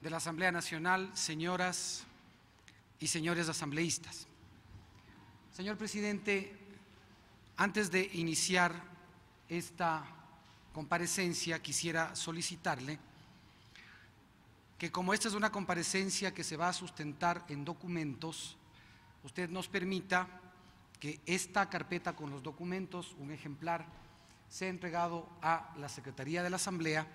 de la Asamblea Nacional, señoras y señores asambleístas. Señor presidente, antes de iniciar esta comparecencia, quisiera solicitarle que como esta es una comparecencia que se va a sustentar en documentos, usted nos permita que esta carpeta con los documentos, un ejemplar, sea entregado a la Secretaría de la Asamblea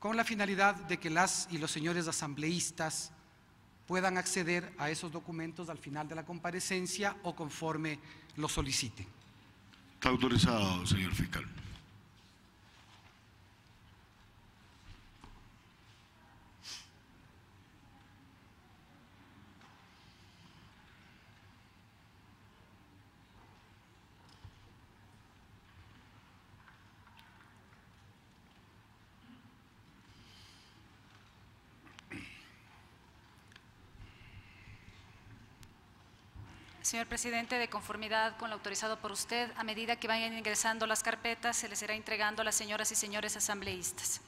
con la finalidad de que las y los señores asambleístas puedan acceder a esos documentos al final de la comparecencia o conforme lo soliciten. Está autorizado, señor fiscal. Señor presidente, de conformidad con lo autorizado por usted, a medida que vayan ingresando las carpetas, se les irá entregando a las señoras y señores asambleístas.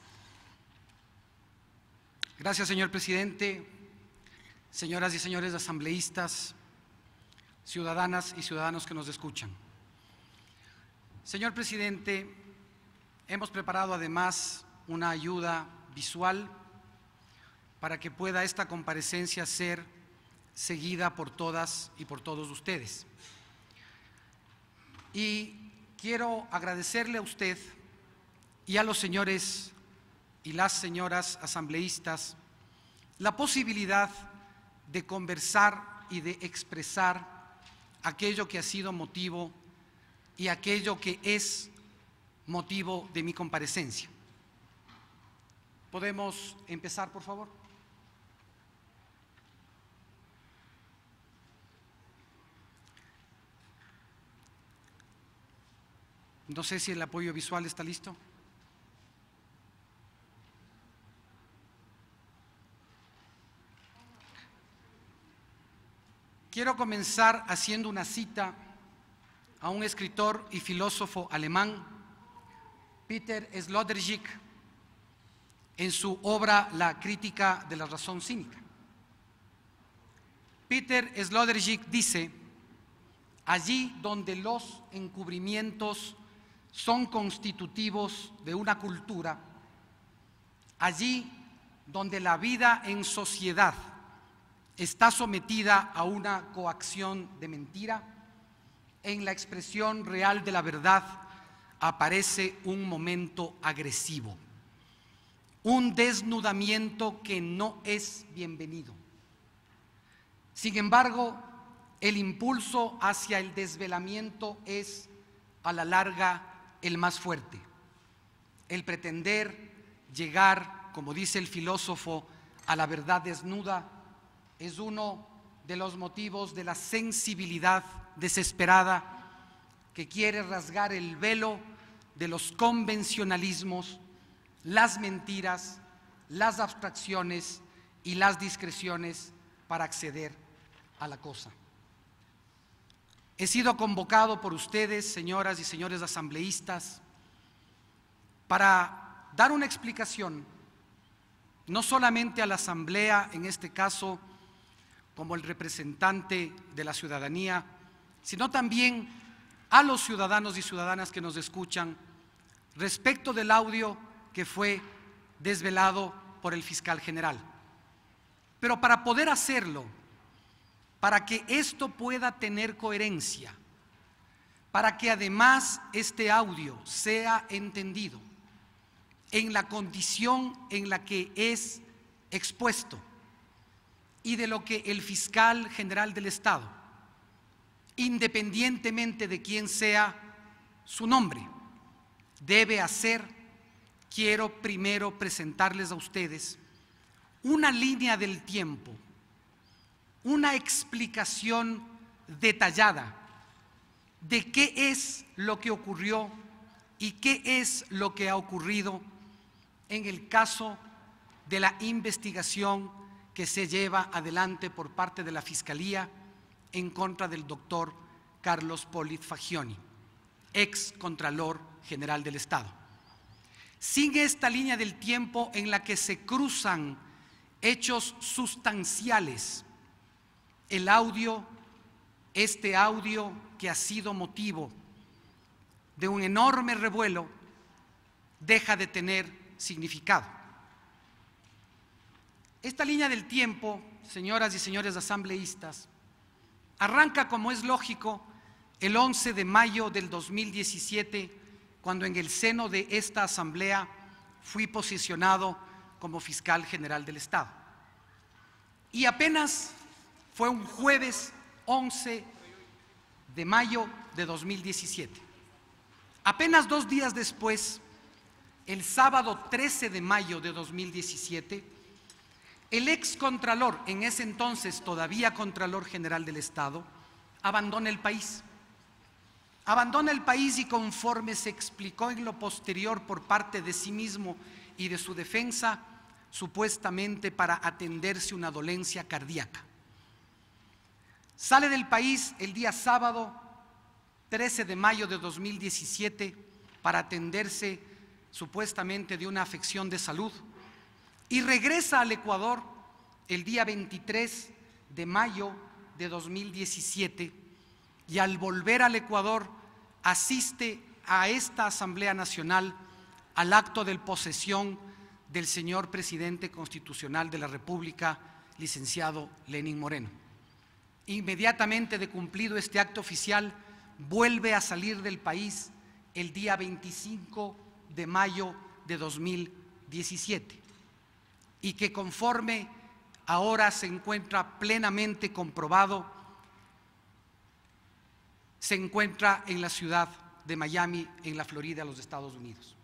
Gracias, señor presidente. Señoras y señores asambleístas, ciudadanas y ciudadanos que nos escuchan. Señor presidente, hemos preparado además una ayuda visual para que pueda esta comparecencia ser seguida por todas y por todos ustedes. Y quiero agradecerle a usted y a los señores y las señoras asambleístas la posibilidad de conversar y de expresar aquello que ha sido motivo y aquello que es motivo de mi comparecencia. ¿Podemos empezar, por favor? No sé si el apoyo visual está listo. Quiero comenzar haciendo una cita a un escritor y filósofo alemán, Peter Sloterdijk, en su obra La crítica de la razón cínica. Peter Sloterdijk dice, allí donde los encubrimientos son constitutivos de una cultura, allí donde la vida en sociedad está sometida a una coacción de mentira, en la expresión real de la verdad aparece un momento agresivo, un desnudamiento que no es bienvenido. Sin embargo, el impulso hacia el desvelamiento es a la larga el más fuerte, el pretender llegar, como dice el filósofo, a la verdad desnuda, es uno de los motivos de la sensibilidad desesperada que quiere rasgar el velo de los convencionalismos, las mentiras, las abstracciones y las discreciones para acceder a la cosa. He sido convocado por ustedes, señoras y señores asambleístas, para dar una explicación, no solamente a la asamblea, en este caso, como el representante de la ciudadanía, sino también a los ciudadanos y ciudadanas que nos escuchan respecto del audio que fue desvelado por el fiscal general. Pero para poder hacerlo, para que esto pueda tener coherencia, para que además este audio sea entendido en la condición en la que es expuesto y de lo que el fiscal general del Estado, independientemente de quién sea su nombre, debe hacer, quiero primero presentarles a ustedes una línea del tiempo una explicación detallada de qué es lo que ocurrió y qué es lo que ha ocurrido en el caso de la investigación que se lleva adelante por parte de la Fiscalía en contra del doctor Carlos Polit Fagioni, ex Contralor General del Estado. Sigue esta línea del tiempo en la que se cruzan hechos sustanciales el audio, este audio que ha sido motivo de un enorme revuelo, deja de tener significado. Esta línea del tiempo, señoras y señores asambleístas, arranca como es lógico el 11 de mayo del 2017, cuando en el seno de esta asamblea fui posicionado como fiscal general del Estado. Y apenas fue un jueves 11 de mayo de 2017. Apenas dos días después, el sábado 13 de mayo de 2017, el ex contralor, en ese entonces todavía contralor general del Estado, abandona el país. Abandona el país y conforme se explicó en lo posterior por parte de sí mismo y de su defensa, supuestamente para atenderse una dolencia cardíaca. Sale del país el día sábado 13 de mayo de 2017 para atenderse supuestamente de una afección de salud y regresa al Ecuador el día 23 de mayo de 2017 y al volver al Ecuador asiste a esta Asamblea Nacional al acto de posesión del señor presidente constitucional de la República, licenciado Lenín Moreno. Inmediatamente de cumplido este acto oficial, vuelve a salir del país el día 25 de mayo de 2017 y que conforme ahora se encuentra plenamente comprobado, se encuentra en la ciudad de Miami, en la Florida, los Estados Unidos.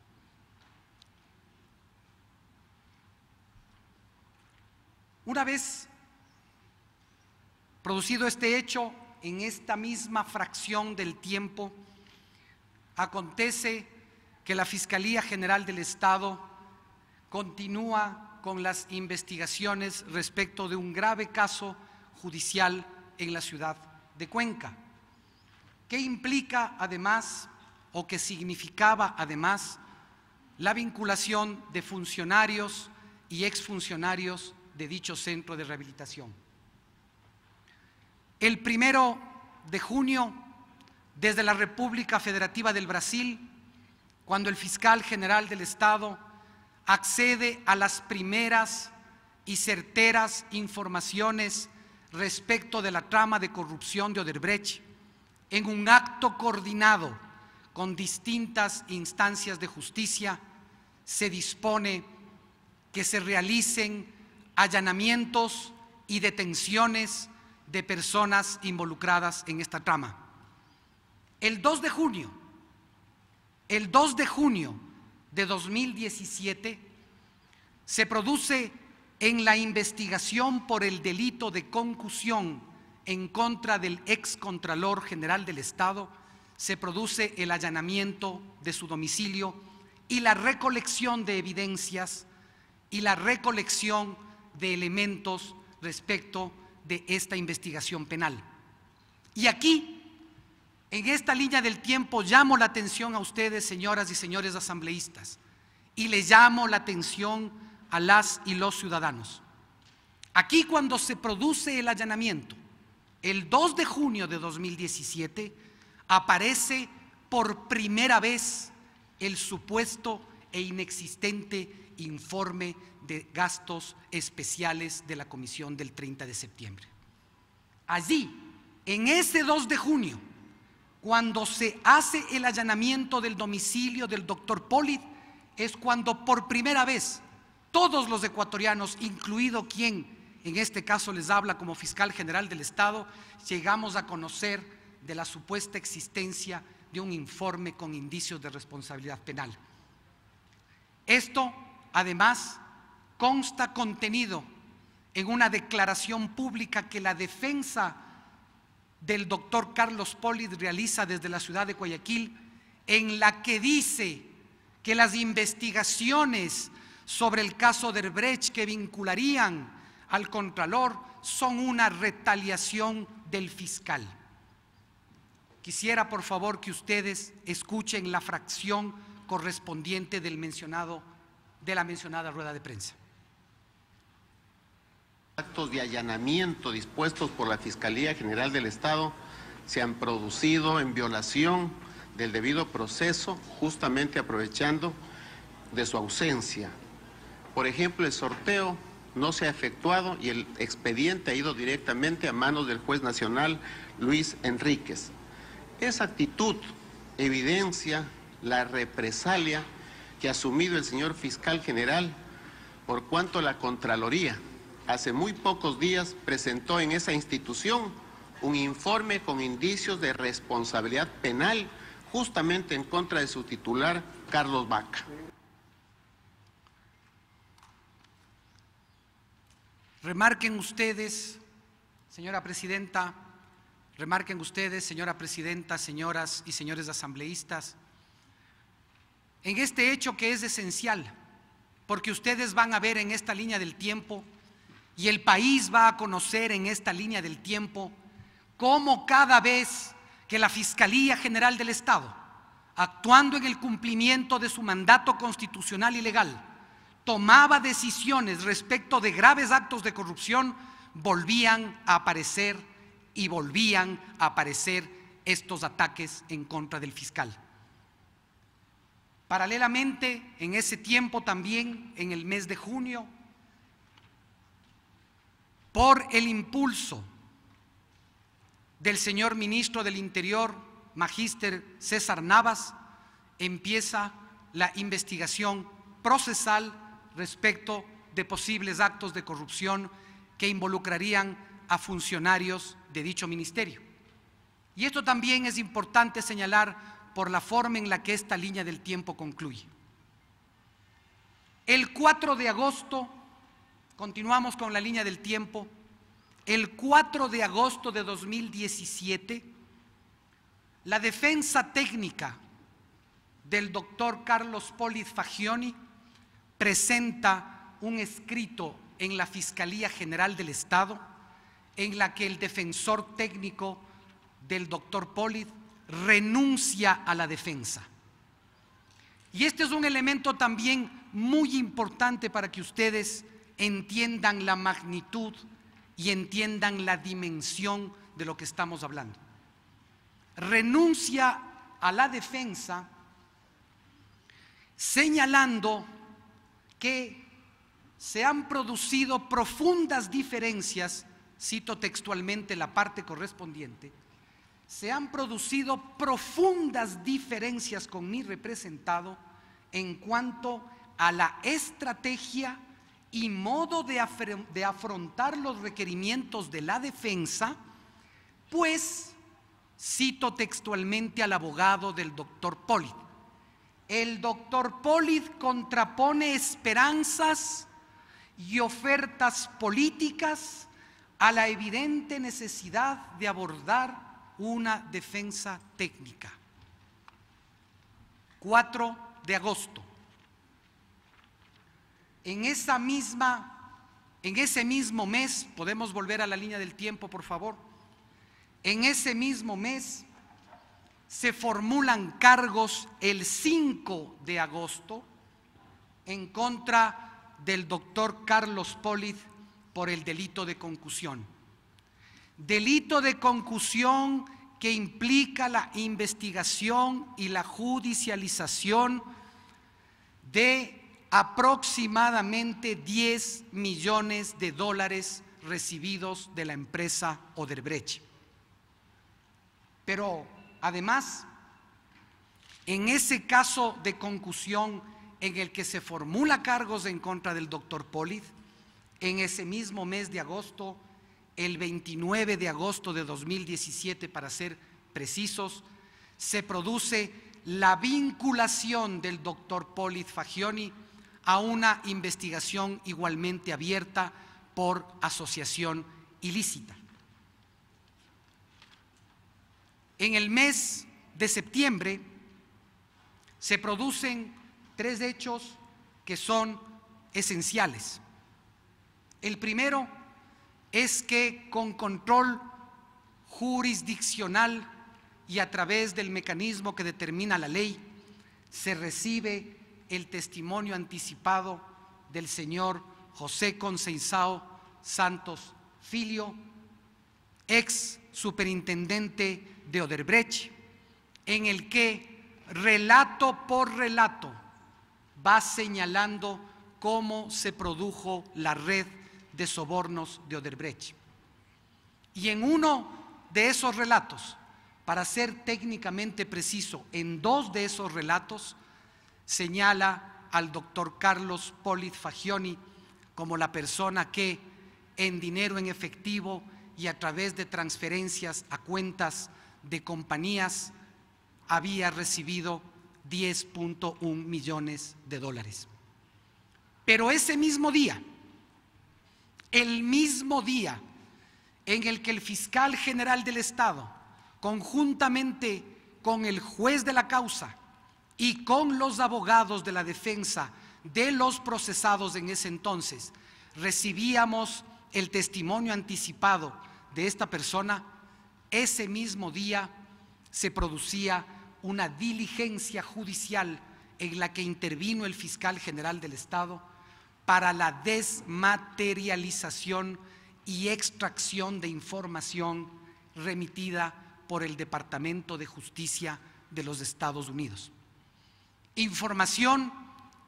Una vez Producido este hecho, en esta misma fracción del tiempo, acontece que la Fiscalía General del Estado continúa con las investigaciones respecto de un grave caso judicial en la ciudad de Cuenca, que implica además o que significaba además la vinculación de funcionarios y exfuncionarios de dicho centro de rehabilitación. El primero de junio, desde la República Federativa del Brasil, cuando el fiscal general del Estado accede a las primeras y certeras informaciones respecto de la trama de corrupción de Oderbrecht, en un acto coordinado con distintas instancias de justicia, se dispone que se realicen allanamientos y detenciones de personas involucradas en esta trama. El 2 de junio, el 2 de junio de 2017, se produce en la investigación por el delito de concusión en contra del ex Contralor general del Estado, se produce el allanamiento de su domicilio y la recolección de evidencias y la recolección de elementos respecto de esta investigación penal. Y aquí, en esta línea del tiempo, llamo la atención a ustedes, señoras y señores asambleístas, y les llamo la atención a las y los ciudadanos. Aquí cuando se produce el allanamiento, el 2 de junio de 2017, aparece por primera vez el supuesto e inexistente informe de gastos especiales de la comisión del 30 de septiembre. Allí, en ese 2 de junio, cuando se hace el allanamiento del domicilio del doctor Polit, es cuando por primera vez todos los ecuatorianos, incluido quien en este caso les habla como fiscal general del Estado, llegamos a conocer de la supuesta existencia de un informe con indicios de responsabilidad penal. Esto, además, consta contenido en una declaración pública que la defensa del doctor Carlos Polid realiza desde la ciudad de Guayaquil, en la que dice que las investigaciones sobre el caso de Brecht que vincularían al contralor son una retaliación del fiscal. Quisiera, por favor, que ustedes escuchen la fracción correspondiente del mencionado, de la mencionada rueda de prensa. Actos de allanamiento dispuestos por la Fiscalía General del Estado se han producido en violación del debido proceso, justamente aprovechando de su ausencia. Por ejemplo, el sorteo no se ha efectuado y el expediente ha ido directamente a manos del juez nacional Luis Enríquez. Esa actitud evidencia la represalia que ha asumido el señor fiscal general por cuanto la Contraloría hace muy pocos días presentó en esa institución un informe con indicios de responsabilidad penal justamente en contra de su titular, Carlos Baca. Remarquen ustedes, señora presidenta, remarquen ustedes, señora presidenta, señoras y señores asambleístas, en este hecho que es esencial, porque ustedes van a ver en esta línea del tiempo y el país va a conocer en esta línea del tiempo cómo cada vez que la Fiscalía General del Estado, actuando en el cumplimiento de su mandato constitucional y legal, tomaba decisiones respecto de graves actos de corrupción, volvían a aparecer y volvían a aparecer estos ataques en contra del fiscal. Paralelamente, en ese tiempo también, en el mes de junio, por el impulso del señor ministro del Interior, magíster César Navas, empieza la investigación procesal respecto de posibles actos de corrupción que involucrarían a funcionarios de dicho ministerio. Y esto también es importante señalar por la forma en la que esta línea del tiempo concluye. El 4 de agosto, continuamos con la línea del tiempo, el 4 de agosto de 2017, la defensa técnica del doctor Carlos Poliz Fagioni presenta un escrito en la Fiscalía General del Estado en la que el defensor técnico del doctor Poliz renuncia a la defensa. Y este es un elemento también muy importante para que ustedes entiendan la magnitud y entiendan la dimensión de lo que estamos hablando. Renuncia a la defensa señalando que se han producido profundas diferencias, cito textualmente la parte correspondiente, se han producido profundas diferencias con mi representado en cuanto a la estrategia y modo de, afrontar los requerimientos de la defensa, pues, cito textualmente al abogado del doctor Polid, el doctor Polid contrapone esperanzas y ofertas políticas a la evidente necesidad de abordar una defensa técnica. 4 de agosto. En esa misma en ese mismo mes, podemos volver a la línea del tiempo, por favor. En ese mismo mes se formulan cargos el 5 de agosto en contra del doctor Carlos Polit por el delito de concusión delito de concusión que implica la investigación y la judicialización de aproximadamente 10 millones de dólares recibidos de la empresa Oderbrecht. Pero además, en ese caso de concusión en el que se formula cargos en contra del doctor Polid, en ese mismo mes de agosto el 29 de agosto de 2017, para ser precisos, se produce la vinculación del doctor Polit Fagioni a una investigación igualmente abierta por asociación ilícita. En el mes de septiembre se producen tres hechos que son esenciales. El primero es que con control jurisdiccional y a través del mecanismo que determina la ley, se recibe el testimonio anticipado del señor José Conceizao Santos Filio, ex superintendente de Oderbrecht, en el que relato por relato va señalando cómo se produjo la red de sobornos de Oderbrecht. Y en uno de esos relatos, para ser técnicamente preciso, en dos de esos relatos señala al doctor Carlos Polit Fagioni como la persona que en dinero en efectivo y a través de transferencias a cuentas de compañías había recibido 10.1 millones de dólares. Pero ese mismo día, el mismo día en el que el fiscal general del Estado, conjuntamente con el juez de la causa y con los abogados de la defensa de los procesados en ese entonces, recibíamos el testimonio anticipado de esta persona, ese mismo día se producía una diligencia judicial en la que intervino el fiscal general del Estado para la desmaterialización y extracción de información remitida por el Departamento de Justicia de los Estados Unidos. Información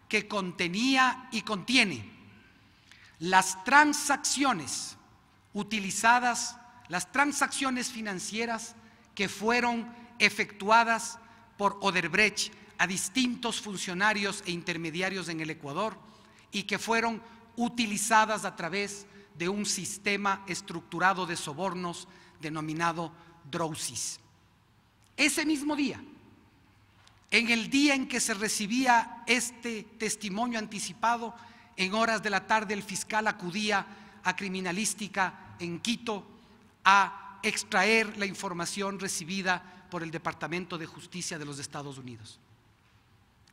que contenía y contiene las transacciones utilizadas, las transacciones financieras que fueron efectuadas por Oderbrecht a distintos funcionarios e intermediarios en el Ecuador, y que fueron utilizadas a través de un sistema estructurado de sobornos denominado Drousis. Ese mismo día, en el día en que se recibía este testimonio anticipado, en horas de la tarde el fiscal acudía a criminalística en Quito a extraer la información recibida por el Departamento de Justicia de los Estados Unidos.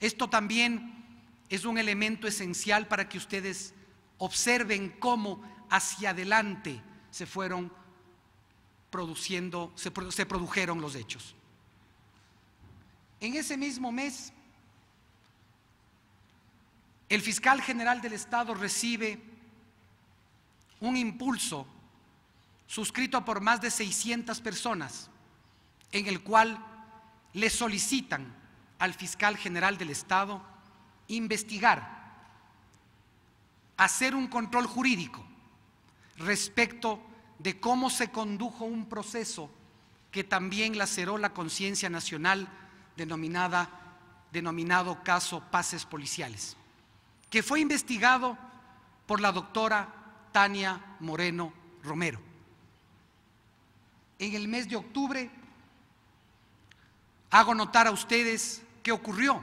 Esto también es un elemento esencial para que ustedes observen cómo hacia adelante se fueron produciendo, se, produjeron los hechos. En ese mismo mes, el fiscal general del Estado recibe un impulso suscrito por más de 600 personas, en el cual le solicitan al fiscal general del Estado investigar, hacer un control jurídico respecto de cómo se condujo un proceso que también laceró la conciencia nacional denominada, denominado caso Pases Policiales, que fue investigado por la doctora Tania Moreno Romero. En el mes de octubre hago notar a ustedes qué ocurrió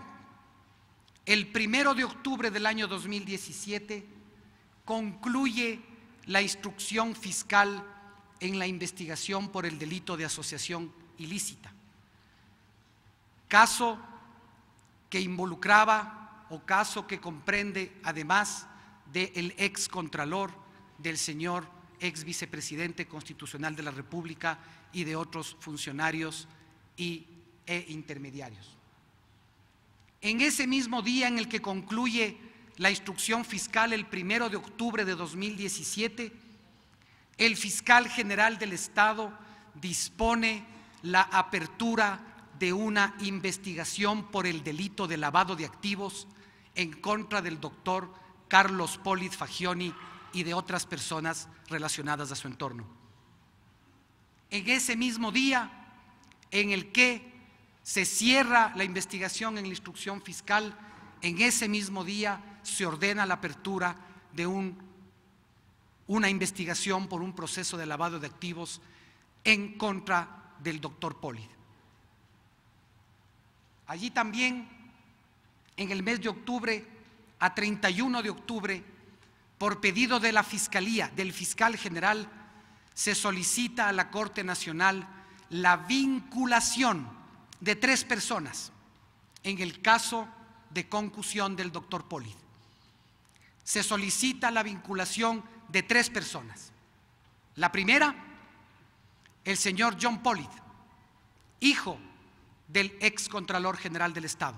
el primero de octubre del año 2017 concluye la instrucción fiscal en la investigación por el delito de asociación ilícita. Caso que involucraba o caso que comprende además del excontralor ex contralor, del señor ex vicepresidente constitucional de la República y de otros funcionarios y, e intermediarios en ese mismo día en el que concluye la instrucción fiscal el primero de octubre de 2017, el fiscal general del Estado dispone la apertura de una investigación por el delito de lavado de activos en contra del doctor Carlos Poliz Fagioni y de otras personas relacionadas a su entorno. En ese mismo día en el que se cierra la investigación en la instrucción fiscal. En ese mismo día se ordena la apertura de una investigación por un proceso de lavado de activos en contra del doctor Poli. Allí también, en el mes de octubre, a 31 de octubre, por pedido de la Fiscalía, del fiscal general, se solicita a la Corte Nacional la vinculación de tres personas en el caso de concusión del doctor Polid. Se solicita la vinculación de tres personas. La primera, el señor John Polid, hijo del ex Contralor General del Estado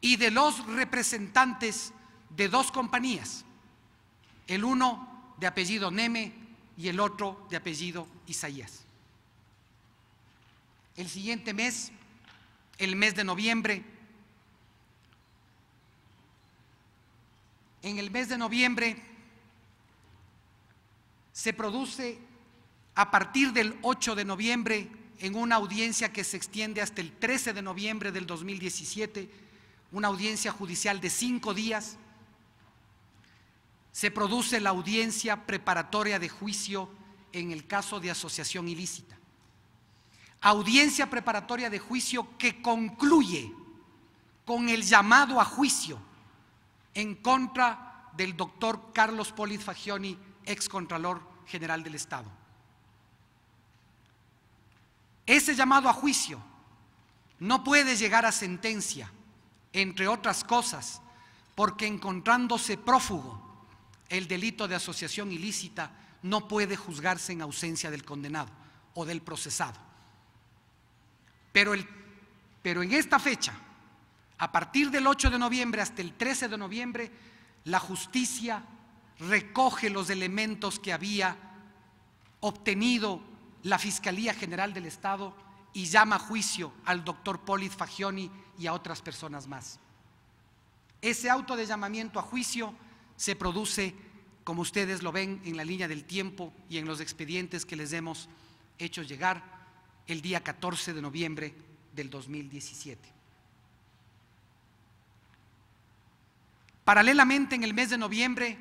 y de los representantes de dos compañías, el uno de apellido Neme y el otro de apellido Isaías el siguiente mes, el mes de noviembre. En el mes de noviembre se produce a partir del 8 de noviembre en una audiencia que se extiende hasta el 13 de noviembre del 2017, una audiencia judicial de cinco días, se produce la audiencia preparatoria de juicio en el caso de asociación ilícita audiencia preparatoria de juicio que concluye con el llamado a juicio en contra del doctor Carlos Polis Fagioni, excontralor general del Estado. Ese llamado a juicio no puede llegar a sentencia, entre otras cosas, porque encontrándose prófugo, el delito de asociación ilícita no puede juzgarse en ausencia del condenado o del procesado. Pero, en esta fecha, a partir del 8 de noviembre hasta el 13 de noviembre, la justicia recoge los elementos que había obtenido la Fiscalía General del Estado y llama a juicio al doctor Poliz Fagioni y a otras personas más. Ese auto de llamamiento a juicio se produce, como ustedes lo ven, en la línea del tiempo y en los expedientes que les hemos hecho llegar el día 14 de noviembre del 2017. Paralelamente en el mes de noviembre,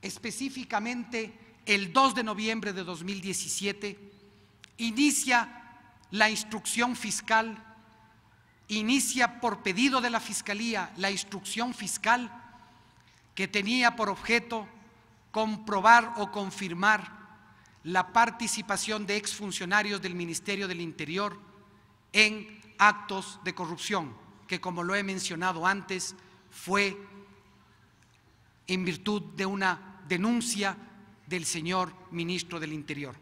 específicamente el 2 de noviembre de 2017, inicia la instrucción fiscal, inicia por pedido de la Fiscalía la instrucción fiscal que tenía por objeto comprobar o confirmar la participación de exfuncionarios del Ministerio del Interior en actos de corrupción, que como lo he mencionado antes, fue en virtud de una denuncia del señor ministro del Interior.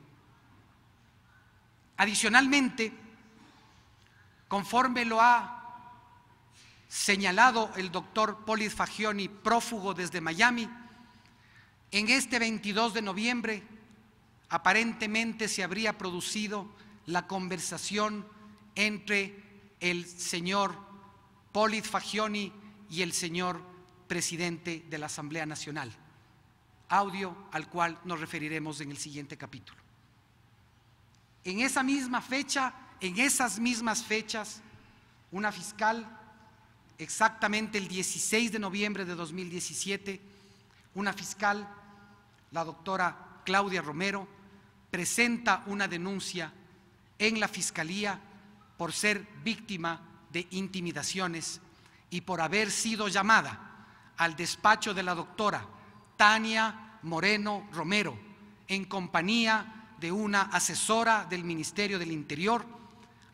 Adicionalmente, conforme lo ha señalado el doctor Polis Fagioni, prófugo desde Miami, en este 22 de noviembre aparentemente se habría producido la conversación entre el señor Polit Fagioni y el señor presidente de la Asamblea Nacional, audio al cual nos referiremos en el siguiente capítulo. En esa misma fecha, en esas mismas fechas, una fiscal, exactamente el 16 de noviembre de 2017, una fiscal, la doctora Claudia Romero, presenta una denuncia en la Fiscalía por ser víctima de intimidaciones y por haber sido llamada al despacho de la doctora Tania Moreno Romero en compañía de una asesora del Ministerio del Interior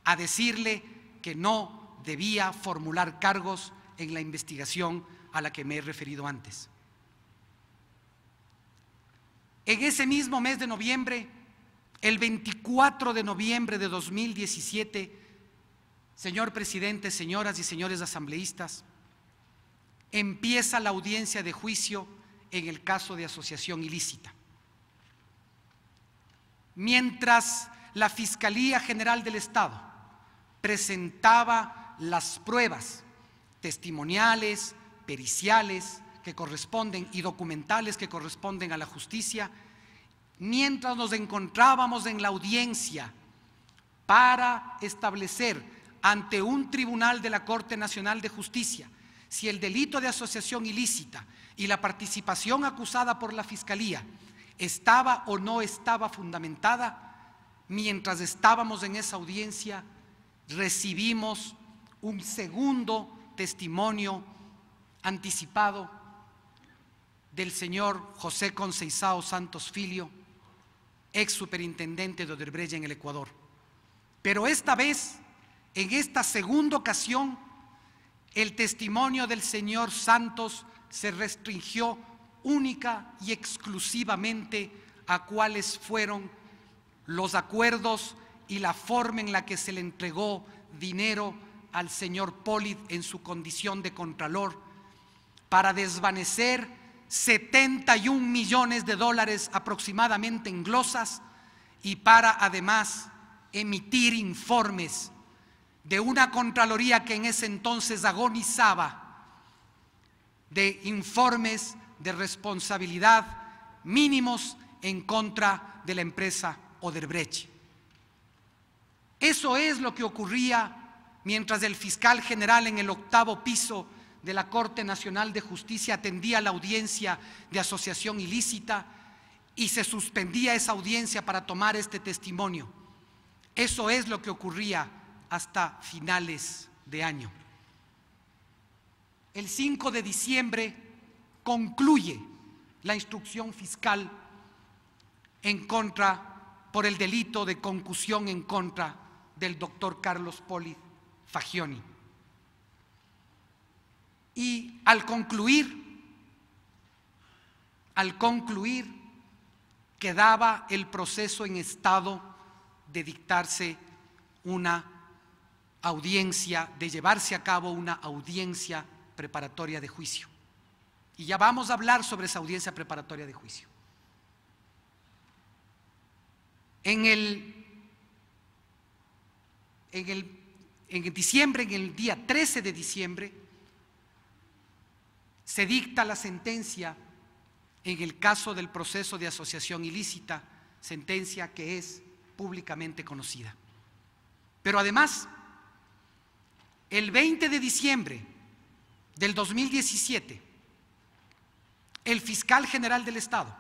a decirle que no debía formular cargos en la investigación a la que me he referido antes. En ese mismo mes de noviembre el 24 de noviembre de 2017, señor presidente, señoras y señores asambleístas, empieza la audiencia de juicio en el caso de asociación ilícita. Mientras la Fiscalía General del Estado presentaba las pruebas testimoniales, periciales que corresponden y documentales que corresponden a la justicia, mientras nos encontrábamos en la audiencia para establecer ante un tribunal de la Corte Nacional de Justicia si el delito de asociación ilícita y la participación acusada por la Fiscalía estaba o no estaba fundamentada, mientras estábamos en esa audiencia recibimos un segundo testimonio anticipado del señor José Conceizao Santos Filio, ex superintendente de Odebrecht en el Ecuador. Pero esta vez, en esta segunda ocasión, el testimonio del señor Santos se restringió única y exclusivamente a cuáles fueron los acuerdos y la forma en la que se le entregó dinero al señor pólit en su condición de contralor para desvanecer 71 millones de dólares aproximadamente en glosas y para además emitir informes de una Contraloría que en ese entonces agonizaba de informes de responsabilidad mínimos en contra de la empresa Oderbrecht. Eso es lo que ocurría mientras el fiscal general en el octavo piso de la Corte Nacional de Justicia atendía la audiencia de asociación ilícita y se suspendía esa audiencia para tomar este testimonio. Eso es lo que ocurría hasta finales de año. El 5 de diciembre concluye la instrucción fiscal en contra por el delito de concusión en contra del doctor Carlos Poli Fagioni. Y al concluir, al concluir, quedaba el proceso en estado de dictarse una audiencia, de llevarse a cabo una audiencia preparatoria de juicio. Y ya vamos a hablar sobre esa audiencia preparatoria de juicio. En el, en diciembre, en el día 13 de diciembre, se dicta la sentencia en el caso del proceso de asociación ilícita, sentencia que es públicamente conocida. Pero además, el 20 de diciembre del 2017, el fiscal general del Estado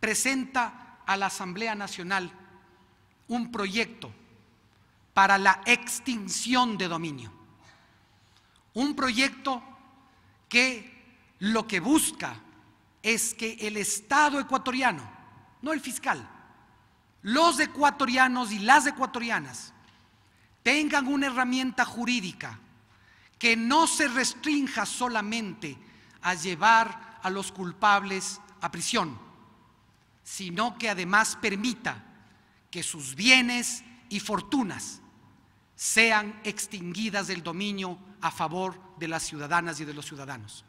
presenta a la Asamblea Nacional un proyecto para la extinción de dominio, un proyecto que lo que busca es que el Estado ecuatoriano, no el fiscal, los ecuatorianos y las ecuatorianas tengan una herramienta jurídica que no se restrinja solamente a llevar a los culpables a prisión, sino que además permita que sus bienes y fortunas sean extinguidas del dominio a favor de las ciudadanas y de los ciudadanos.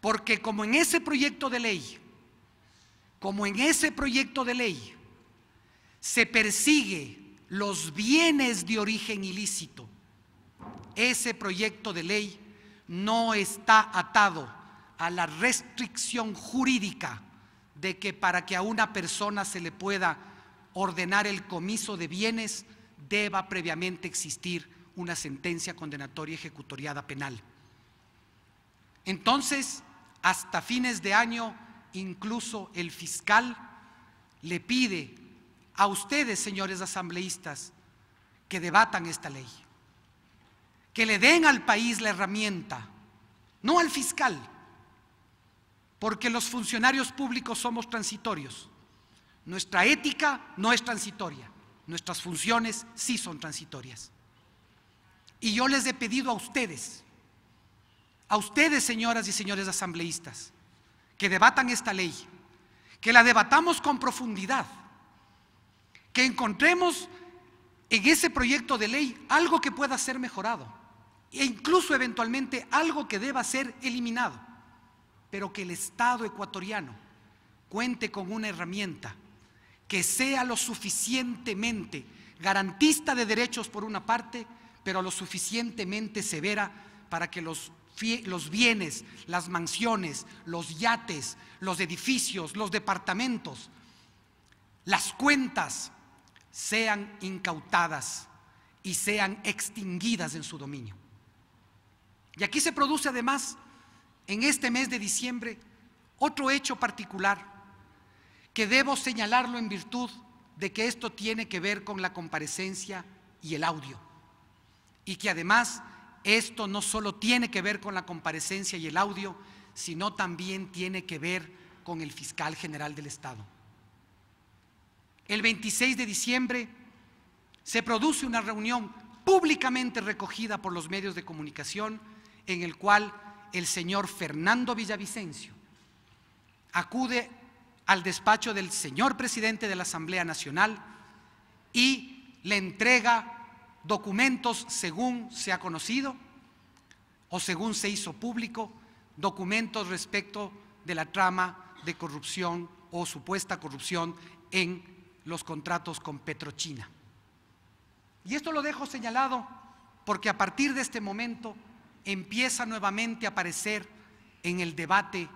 Porque como en ese proyecto de ley, como en ese proyecto de ley, se persigue los bienes de origen ilícito, ese proyecto de ley no está atado a la restricción jurídica de que para que a una persona se le pueda ordenar el comiso de bienes deba previamente existir una sentencia condenatoria ejecutoriada penal. Entonces, hasta fines de año, incluso el fiscal le pide a ustedes, señores asambleístas, que debatan esta ley, que le den al país la herramienta, no al fiscal, porque los funcionarios públicos somos transitorios. Nuestra ética no es transitoria, nuestras funciones sí son transitorias. Y yo les he pedido a ustedes, a ustedes señoras y señores asambleístas, que debatan esta ley, que la debatamos con profundidad, que encontremos en ese proyecto de ley algo que pueda ser mejorado e incluso eventualmente algo que deba ser eliminado, pero que el Estado ecuatoriano cuente con una herramienta que sea lo suficientemente garantista de derechos por una parte pero lo suficientemente severa para que los, los bienes, las mansiones, los yates, los edificios, los departamentos, las cuentas sean incautadas y sean extinguidas en su dominio. Y aquí se produce además, en este mes de diciembre, otro hecho particular que debo señalarlo en virtud de que esto tiene que ver con la comparecencia y el audio. Y que además esto no solo tiene que ver con la comparecencia y el audio, sino también tiene que ver con el fiscal general del Estado. El 26 de diciembre se produce una reunión públicamente recogida por los medios de comunicación en el cual el señor Fernando Villavicencio acude al despacho del señor presidente de la Asamblea Nacional y le entrega documentos según se ha conocido o según se hizo público, documentos respecto de la trama de corrupción o supuesta corrupción en los contratos con Petrochina. Y esto lo dejo señalado porque a partir de este momento empieza nuevamente a aparecer en el debate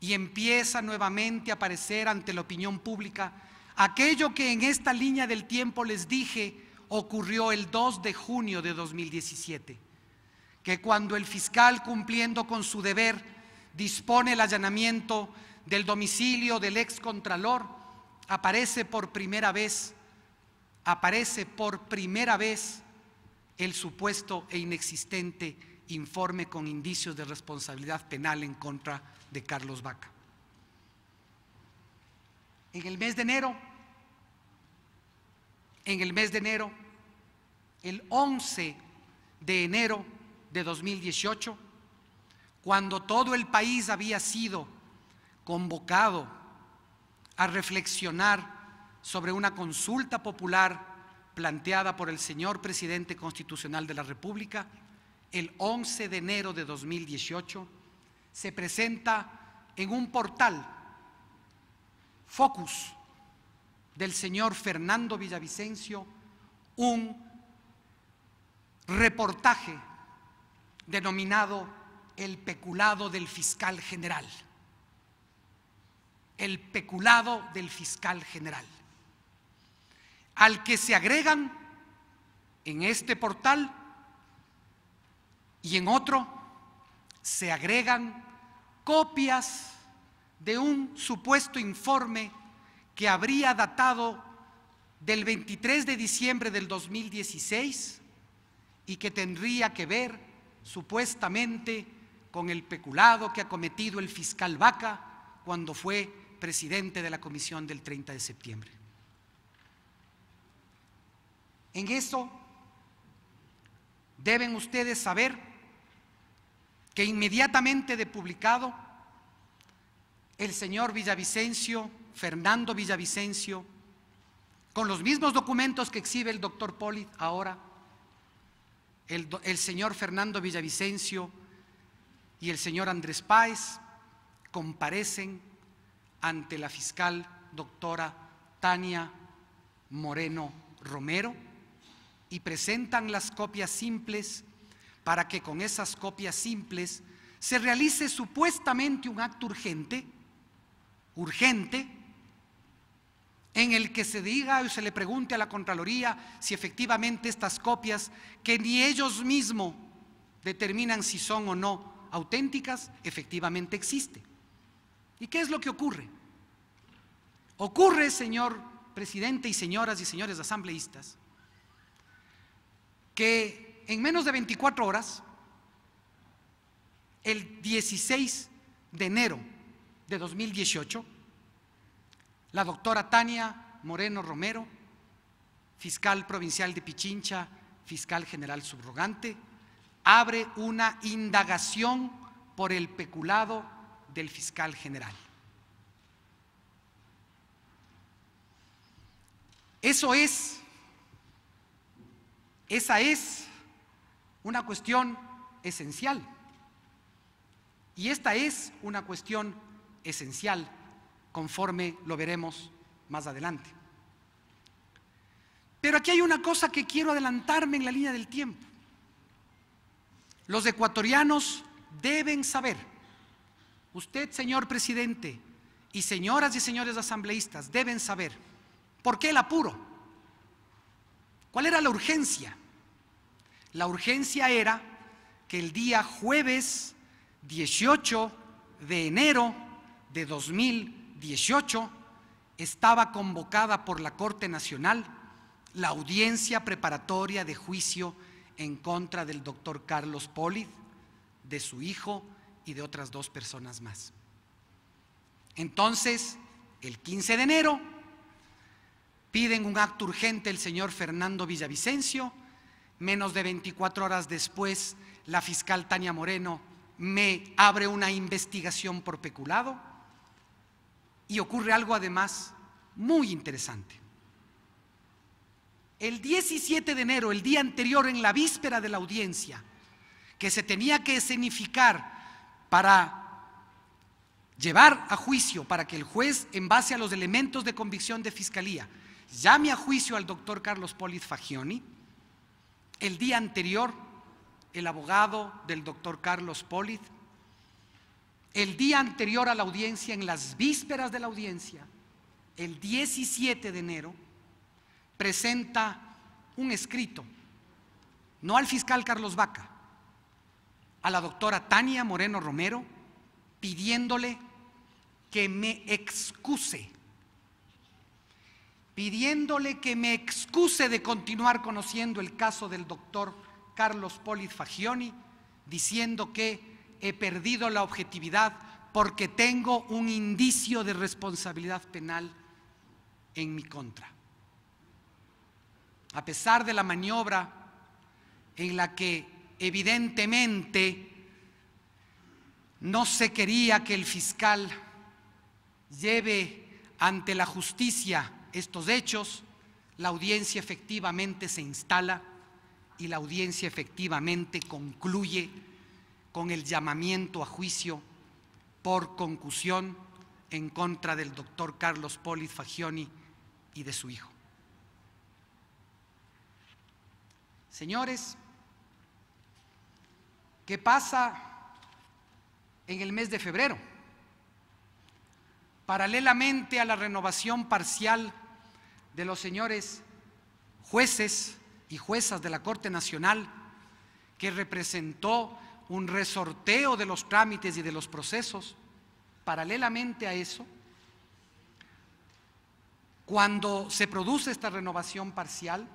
y empieza nuevamente a aparecer ante la opinión pública aquello que en esta línea del tiempo les dije ocurrió el 2 de junio de 2017, que cuando el fiscal cumpliendo con su deber dispone el allanamiento del domicilio del contralor aparece por primera vez, aparece por primera vez el supuesto e inexistente informe con indicios de responsabilidad penal en contra de Carlos Vaca. En el mes de enero, en el mes de enero, el 11 de enero de 2018, cuando todo el país había sido convocado a reflexionar sobre una consulta popular planteada por el señor presidente constitucional de la República, el 11 de enero de 2018, se presenta en un portal, Focus, del señor Fernando Villavicencio, un reportaje denominado El peculado del fiscal general. El peculado del fiscal general. Al que se agregan en este portal y en otro se agregan copias de un supuesto informe que habría datado del 23 de diciembre del 2016 y que tendría que ver supuestamente con el peculado que ha cometido el fiscal Vaca cuando fue presidente de la comisión del 30 de septiembre. En eso deben ustedes saber que inmediatamente de publicado, el señor Villavicencio, Fernando Villavicencio, con los mismos documentos que exhibe el doctor Polit ahora, el, señor Fernando Villavicencio y el señor Andrés Páez comparecen ante la fiscal doctora Tania Moreno Romero y presentan las copias simples para que con esas copias simples se realice supuestamente un acto urgente, urgente, en el que se diga o se le pregunte a la Contraloría si efectivamente estas copias, que ni ellos mismos determinan si son o no auténticas, efectivamente existe. ¿Y qué es lo que ocurre? Ocurre, señor presidente y señoras y señores asambleístas, que en menos de 24 horas, el 16 de enero de 2018, la doctora Tania Moreno Romero, fiscal provincial de Pichincha, fiscal general subrogante, abre una indagación por el peculado del fiscal general. Eso es, esa es una cuestión esencial. Y esta es una cuestión esencial conforme lo veremos más adelante. Pero aquí hay una cosa que quiero adelantarme en la línea del tiempo. Los ecuatorianos deben saber, usted señor presidente y señoras y señores asambleístas deben saber, ¿por qué el apuro? ¿Cuál era la urgencia? La urgencia era que el día jueves 18 de enero de 2020, 18 estaba convocada por la Corte Nacional la audiencia preparatoria de juicio en contra del doctor Carlos Polid, de su hijo y de otras dos personas más. Entonces, el 15 de enero, piden un acto urgente el señor Fernando Villavicencio, menos de 24 horas después, la fiscal Tania Moreno me abre una investigación por peculado y ocurre algo además muy interesante. El 17 de enero, el día anterior, en la víspera de la audiencia, que se tenía que escenificar para llevar a juicio, para que el juez, en base a los elementos de convicción de fiscalía, llame a juicio al doctor Carlos Póliz Fagioni, el día anterior, el abogado del doctor Carlos Poliz el día anterior a la audiencia, en las vísperas de la audiencia, el 17 de enero, presenta un escrito, no al fiscal Carlos Vaca, a la doctora Tania Moreno Romero, pidiéndole que me excuse, pidiéndole que me excuse de continuar conociendo el caso del doctor Carlos Polifagioni, Fagioni, diciendo que he perdido la objetividad porque tengo un indicio de responsabilidad penal en mi contra. A pesar de la maniobra en la que evidentemente no se quería que el fiscal lleve ante la justicia estos hechos, la audiencia efectivamente se instala y la audiencia efectivamente concluye con el llamamiento a juicio por concusión en contra del doctor Carlos Polis Fagioni y de su hijo. Señores, ¿qué pasa en el mes de febrero? Paralelamente a la renovación parcial de los señores jueces y juezas de la Corte Nacional, que representó un resorteo de los trámites y de los procesos. Paralelamente a eso, cuando se produce esta renovación parcial,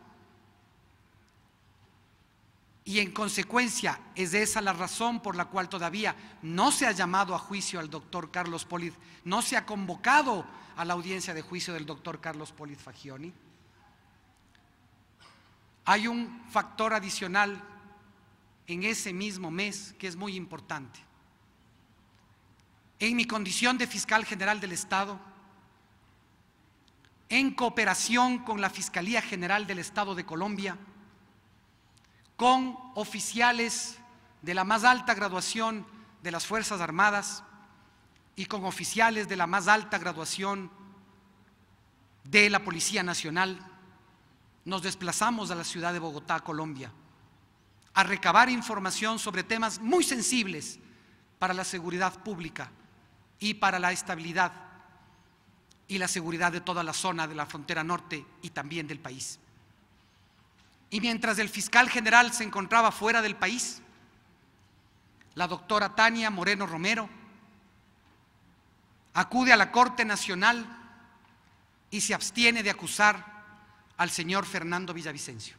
y en consecuencia es de esa la razón por la cual todavía no se ha llamado a juicio al doctor Carlos Poliz no se ha convocado a la audiencia de juicio del doctor Carlos Poliz Fagioni. Hay un factor adicional en ese mismo mes, que es muy importante. En mi condición de fiscal general del Estado, en cooperación con la Fiscalía General del Estado de Colombia, con oficiales de la más alta graduación de las Fuerzas Armadas y con oficiales de la más alta graduación de la Policía Nacional, nos desplazamos a la ciudad de Bogotá, Colombia a recabar información sobre temas muy sensibles para la seguridad pública y para la estabilidad y la seguridad de toda la zona de la frontera norte y también del país. Y mientras el fiscal general se encontraba fuera del país, la doctora Tania Moreno Romero acude a la Corte Nacional y se abstiene de acusar al señor Fernando Villavicencio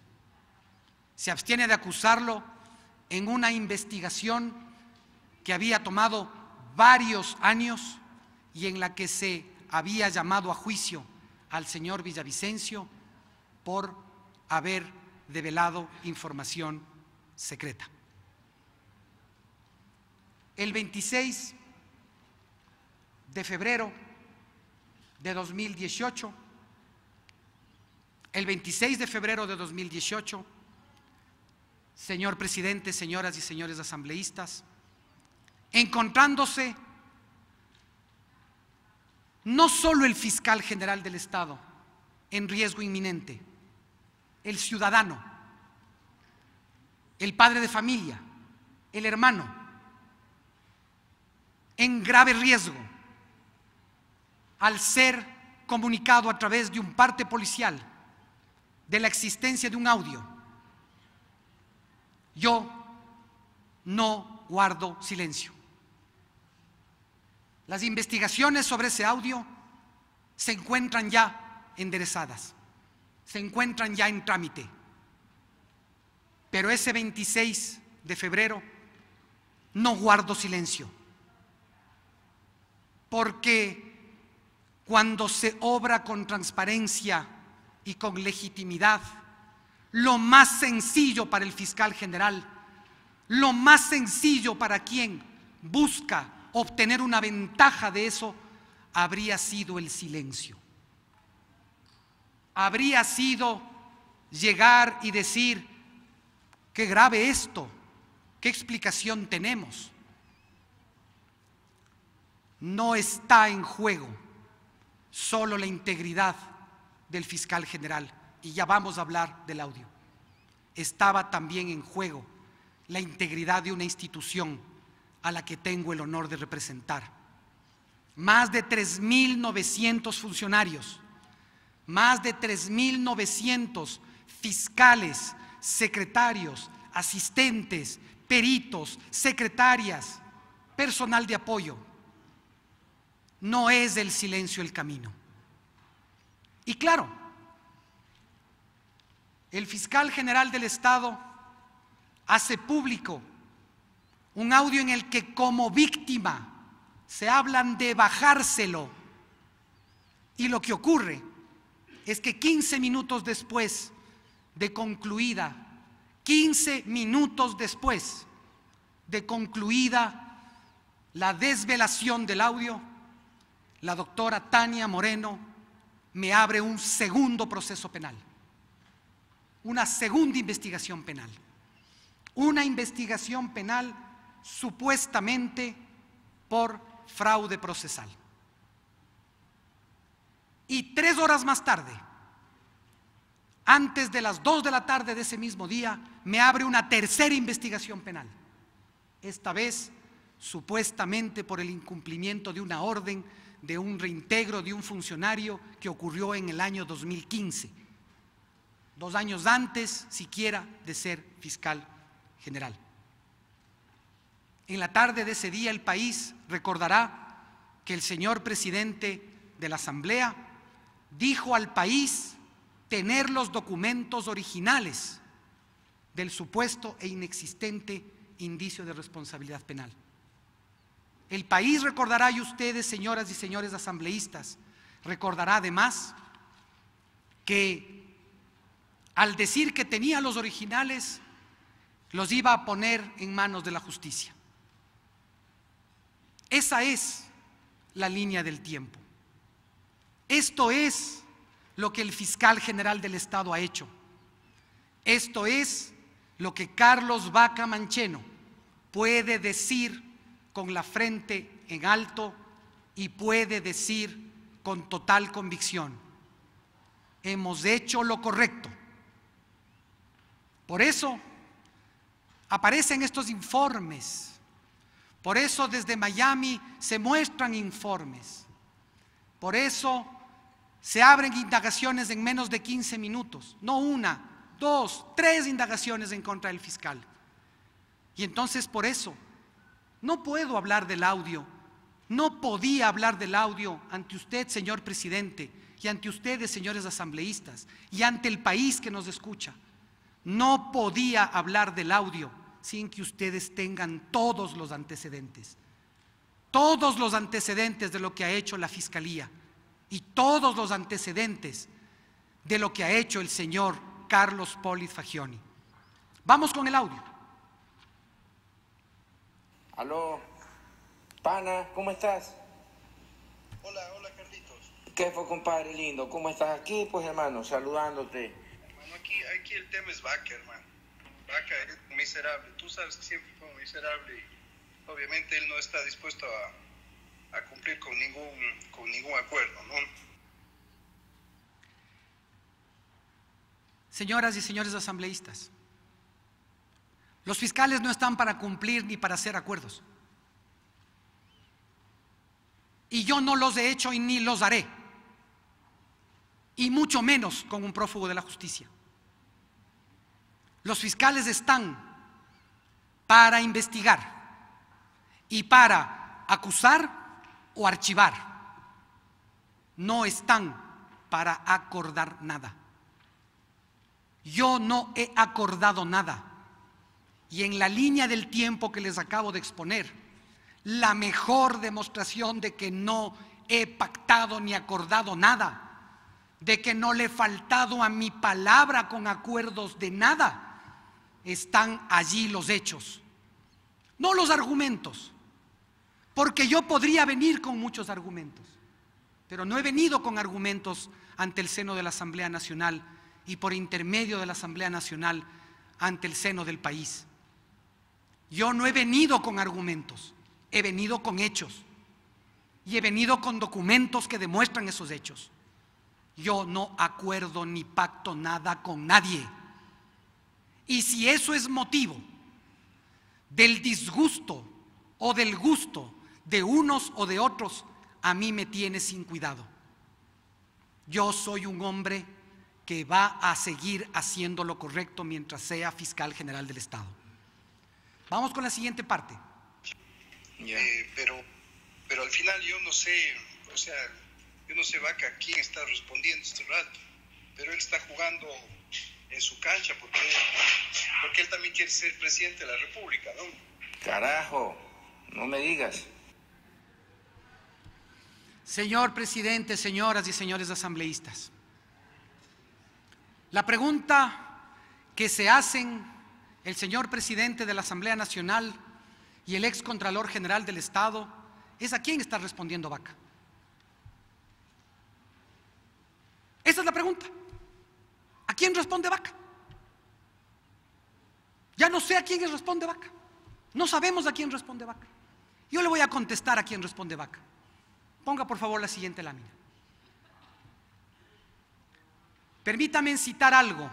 se abstiene de acusarlo en una investigación que había tomado varios años y en la que se había llamado a juicio al señor Villavicencio por haber develado información secreta. El 26 de febrero de 2018, el 26 de febrero de 2018, señor presidente, señoras y señores asambleístas, encontrándose no solo el fiscal general del Estado en riesgo inminente, el ciudadano, el padre de familia, el hermano, en grave riesgo al ser comunicado a través de un parte policial de la existencia de un audio yo no guardo silencio. Las investigaciones sobre ese audio se encuentran ya enderezadas, se encuentran ya en trámite. Pero ese 26 de febrero no guardo silencio, porque cuando se obra con transparencia y con legitimidad, lo más sencillo para el fiscal general, lo más sencillo para quien busca obtener una ventaja de eso, habría sido el silencio. Habría sido llegar y decir, qué grave esto, qué explicación tenemos. No está en juego solo la integridad del fiscal general y ya vamos a hablar del audio, estaba también en juego la integridad de una institución a la que tengo el honor de representar. Más de 3.900 funcionarios, más de 3.900 fiscales, secretarios, asistentes, peritos, secretarias, personal de apoyo. No es el silencio el camino. Y claro, el fiscal general del Estado hace público un audio en el que como víctima se hablan de bajárselo. Y lo que ocurre es que 15 minutos después de concluida, 15 minutos después de concluida la desvelación del audio, la doctora Tania Moreno me abre un segundo proceso penal una segunda investigación penal. Una investigación penal supuestamente por fraude procesal. Y tres horas más tarde, antes de las dos de la tarde de ese mismo día, me abre una tercera investigación penal. Esta vez supuestamente por el incumplimiento de una orden de un reintegro de un funcionario que ocurrió en el año 2015 dos años antes siquiera de ser fiscal general. En la tarde de ese día el país recordará que el señor presidente de la Asamblea dijo al país tener los documentos originales del supuesto e inexistente indicio de responsabilidad penal. El país recordará y ustedes, señoras y señores asambleístas, recordará además que al decir que tenía los originales, los iba a poner en manos de la justicia. Esa es la línea del tiempo. Esto es lo que el fiscal general del Estado ha hecho. Esto es lo que Carlos Vaca Mancheno puede decir con la frente en alto y puede decir con total convicción, hemos hecho lo correcto, por eso aparecen estos informes. Por eso desde Miami se muestran informes. Por eso se abren indagaciones en menos de 15 minutos. No una, dos, tres indagaciones en contra del fiscal. Y entonces por eso no puedo hablar del audio. No podía hablar del audio ante usted, señor presidente, y ante ustedes, señores asambleístas, y ante el país que nos escucha. No podía hablar del audio sin que ustedes tengan todos los antecedentes. Todos los antecedentes de lo que ha hecho la Fiscalía y todos los antecedentes de lo que ha hecho el señor Carlos polis Fagioni. Vamos con el audio. Aló, pana, ¿cómo estás? Hola, hola Carlitos. ¿Qué fue, compadre lindo? ¿Cómo estás aquí? Pues hermano, saludándote aquí, el tema es Vaca, hermano. Vaca es miserable. Tú sabes que siempre fue miserable y obviamente él no está dispuesto a, cumplir con ningún, con ningún acuerdo, ¿no? Señoras y señores asambleístas, los fiscales no están para cumplir ni para hacer acuerdos. Y yo no los he hecho y ni los haré. Y mucho menos con un prófugo de la justicia. Los fiscales están para investigar y para acusar o archivar. No están para acordar nada. Yo no he acordado nada. Y en la línea del tiempo que les acabo de exponer, la mejor demostración de que no he pactado ni acordado nada, de que no le he faltado a mi palabra con acuerdos de nada están allí los hechos, no los argumentos, porque yo podría venir con muchos argumentos, pero no he venido con argumentos ante el seno de la Asamblea Nacional y por intermedio de la Asamblea Nacional ante el seno del país. Yo no he venido con argumentos, he venido con hechos y he venido con documentos que demuestran esos hechos. Yo no acuerdo ni pacto nada con nadie. Y si eso es motivo del disgusto o del gusto de unos o de otros, a mí me tiene sin cuidado. Yo soy un hombre que va a seguir haciendo lo correcto mientras sea fiscal general del Estado. Vamos con la siguiente parte. Eh, pero, pero al final yo no sé, o sea, yo no sé, Vaca, quién está respondiendo este rato, pero él está jugando en su cancha, porque, él también quiere ser presidente de la República, ¿no? Carajo, no me digas. Señor presidente, señoras y señores asambleístas, la pregunta que se hacen el señor presidente de la Asamblea Nacional y el ex Contralor General del Estado es a quién está respondiendo Vaca. Esa es la pregunta. ¿A quién responde vaca? Ya no sé a quién responde vaca. No sabemos a quién responde vaca. Yo le voy a contestar a quién responde vaca. Ponga por favor la siguiente lámina. Permítame citar algo.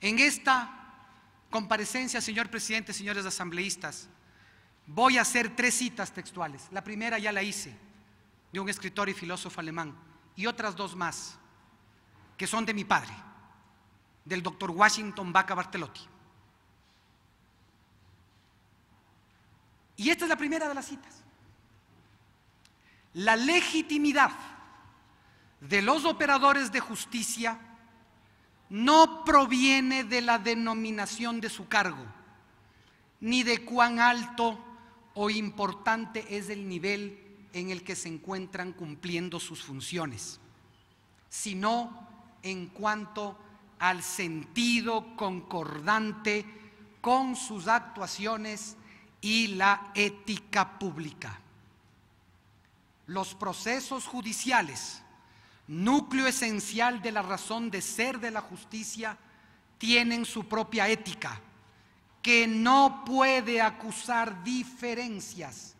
En esta comparecencia, señor presidente, señores asambleístas, voy a hacer tres citas textuales. La primera ya la hice, de un escritor y filósofo alemán, y otras dos más que son de mi padre, del doctor Washington Baca Bartelotti. Y esta es la primera de las citas. La legitimidad de los operadores de justicia no proviene de la denominación de su cargo, ni de cuán alto o importante es el nivel en el que se encuentran cumpliendo sus funciones, sino en cuanto al sentido concordante con sus actuaciones y la ética pública. Los procesos judiciales, núcleo esencial de la razón de ser de la justicia, tienen su propia ética, que no puede acusar diferencias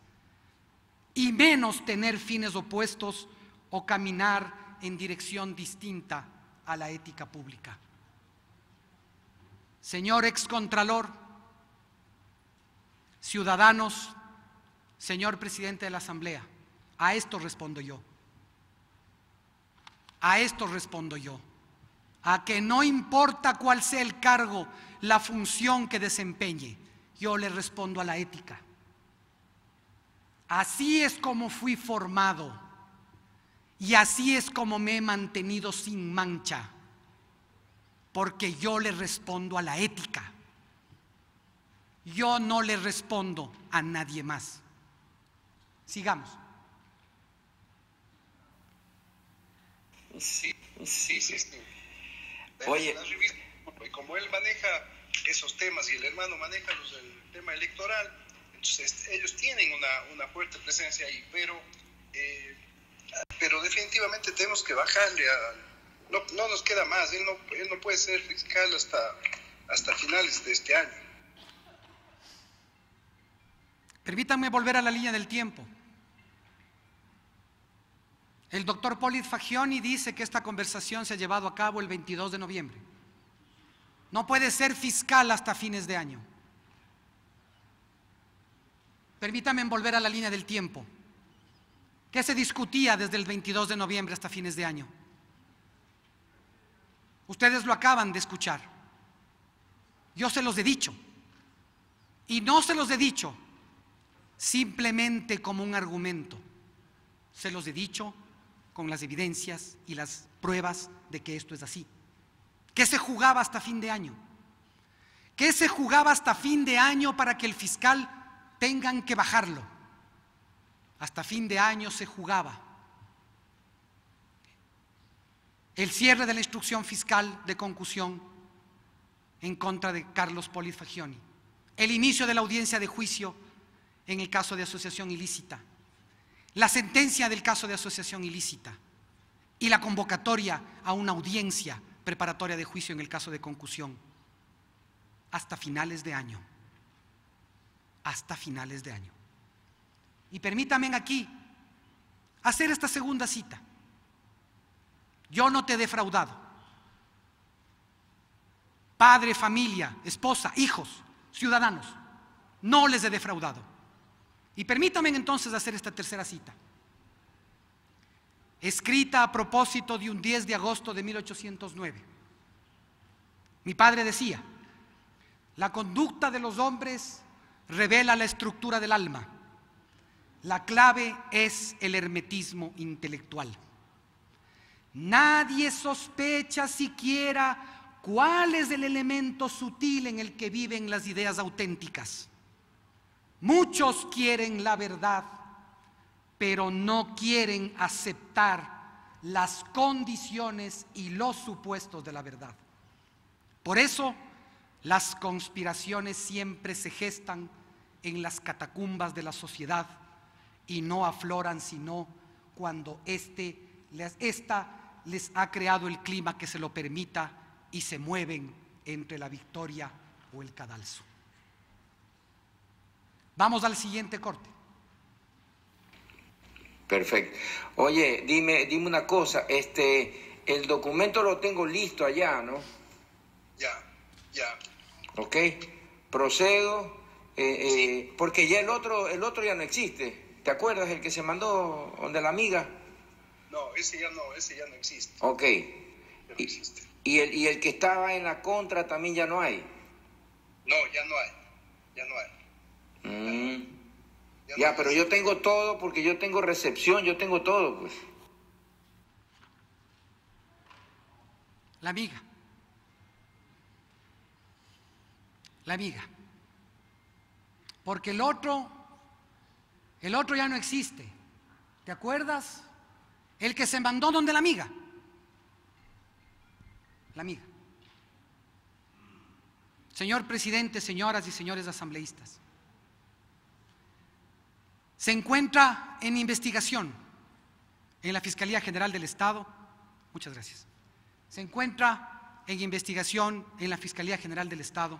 y menos tener fines opuestos o caminar en dirección distinta a la ética pública. Señor excontralor, ciudadanos, señor presidente de la Asamblea, a esto respondo yo. A esto respondo yo. A que no importa cuál sea el cargo, la función que desempeñe, yo le respondo a la ética. Así es como fui formado. Y así es como me he mantenido sin mancha, porque yo le respondo a la ética. Yo no le respondo a nadie más. Sigamos. Sí, sí, sí. Oye. Y como él maneja esos temas y el hermano maneja los del tema electoral, entonces ellos tienen una, fuerte presencia ahí, pero eh, pero definitivamente tenemos que bajarle a... No, nos queda más, él no, él no puede ser fiscal hasta, hasta finales de este año. Permítame volver a la línea del tiempo. El doctor Polit Fagioni dice que esta conversación se ha llevado a cabo el 22 de noviembre. No puede ser fiscal hasta fines de año. Permítame volver a la línea del tiempo. ¿Qué se discutía desde el 22 de noviembre hasta fines de año? Ustedes lo acaban de escuchar. Yo se los he dicho. Y no se los he dicho simplemente como un argumento. Se los he dicho con las evidencias y las pruebas de que esto es así. ¿Qué se jugaba hasta fin de año? ¿Qué se jugaba hasta fin de año para que el fiscal tengan que bajarlo? hasta fin de año se jugaba. El cierre de la instrucción fiscal de concusión en contra de Carlos Polifagioni. El inicio de la audiencia de juicio en el caso de asociación ilícita. La sentencia del caso de asociación ilícita. Y la convocatoria a una audiencia preparatoria de juicio en el caso de concusión. Hasta finales de año. Hasta finales de año. Y permítame aquí hacer esta segunda cita. Yo no te he defraudado. Padre, familia, esposa, hijos, ciudadanos, no les he defraudado. Y permítame entonces hacer esta tercera cita, escrita a propósito de un 10 de agosto de 1809. Mi padre decía, la conducta de los hombres revela la estructura del alma la clave es el hermetismo intelectual. Nadie sospecha siquiera cuál es el elemento sutil en el que viven las ideas auténticas. Muchos quieren la verdad, pero no quieren aceptar las condiciones y los supuestos de la verdad. Por eso las conspiraciones siempre se gestan en las catacumbas de la sociedad y no afloran sino cuando este, esta les ha creado el clima que se lo permita y se mueven entre la victoria o el cadalso. Vamos al siguiente corte. Perfecto. Oye, dime, dime una cosa, este, el documento lo tengo listo allá, ¿no? Ya, ya. Ok, procedo, eh, eh, porque ya el otro, el otro ya no existe. ¿Te acuerdas el que se mandó donde la amiga? No, ese ya no, ese ya no existe. Ok. y, el, que estaba en la contra también ya no hay. No, ya no hay. Ya no hay. Mm. Ya, pero yo tengo todo porque yo tengo recepción, yo tengo todo, pues. La amiga. La amiga. Porque el otro el otro ya no existe. ¿Te acuerdas? El que se mandó donde la amiga. La amiga. Señor presidente, señoras y señores asambleístas. Se encuentra en investigación en la Fiscalía General del Estado. Muchas gracias. Se encuentra en investigación en la Fiscalía General del Estado.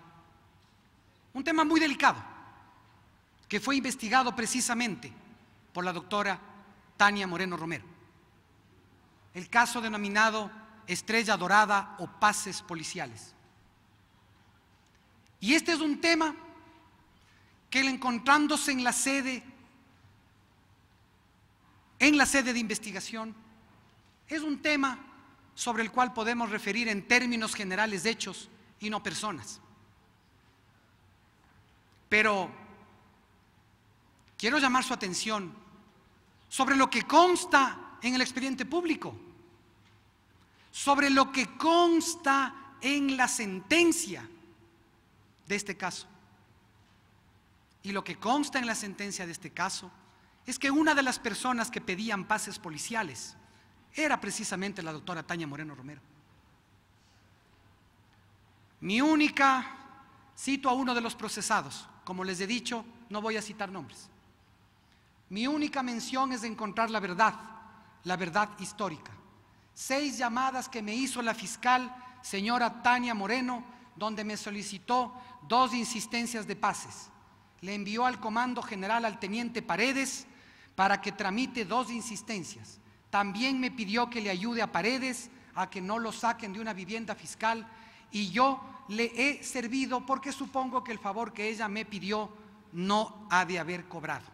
Un tema muy delicado que fue investigado precisamente por la doctora Tania Moreno Romero. El caso denominado Estrella Dorada o Pases Policiales. Y este es un tema que encontrándose en la sede, en la sede de investigación, es un tema sobre el cual podemos referir en términos generales hechos y no personas. Pero Quiero llamar su atención sobre lo que consta en el expediente público, sobre lo que consta en la sentencia de este caso. Y lo que consta en la sentencia de este caso es que una de las personas que pedían pases policiales era precisamente la doctora Tania Moreno Romero. Mi única, cito a uno de los procesados, como les he dicho, no voy a citar nombres. Mi única mención es encontrar la verdad, la verdad histórica. Seis llamadas que me hizo la fiscal, señora Tania Moreno, donde me solicitó dos insistencias de pases. Le envió al Comando General al Teniente Paredes para que tramite dos insistencias. También me pidió que le ayude a Paredes a que no lo saquen de una vivienda fiscal y yo le he servido porque supongo que el favor que ella me pidió no ha de haber cobrado.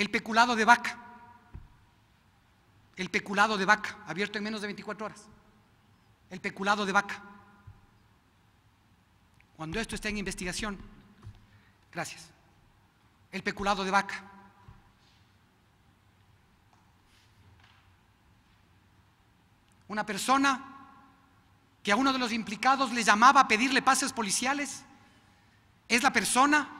El peculado de vaca. El peculado de vaca, abierto en menos de 24 horas. El peculado de vaca. Cuando esto está en investigación, gracias. El peculado de vaca. Una persona que a uno de los implicados le llamaba a pedirle pases policiales, es la persona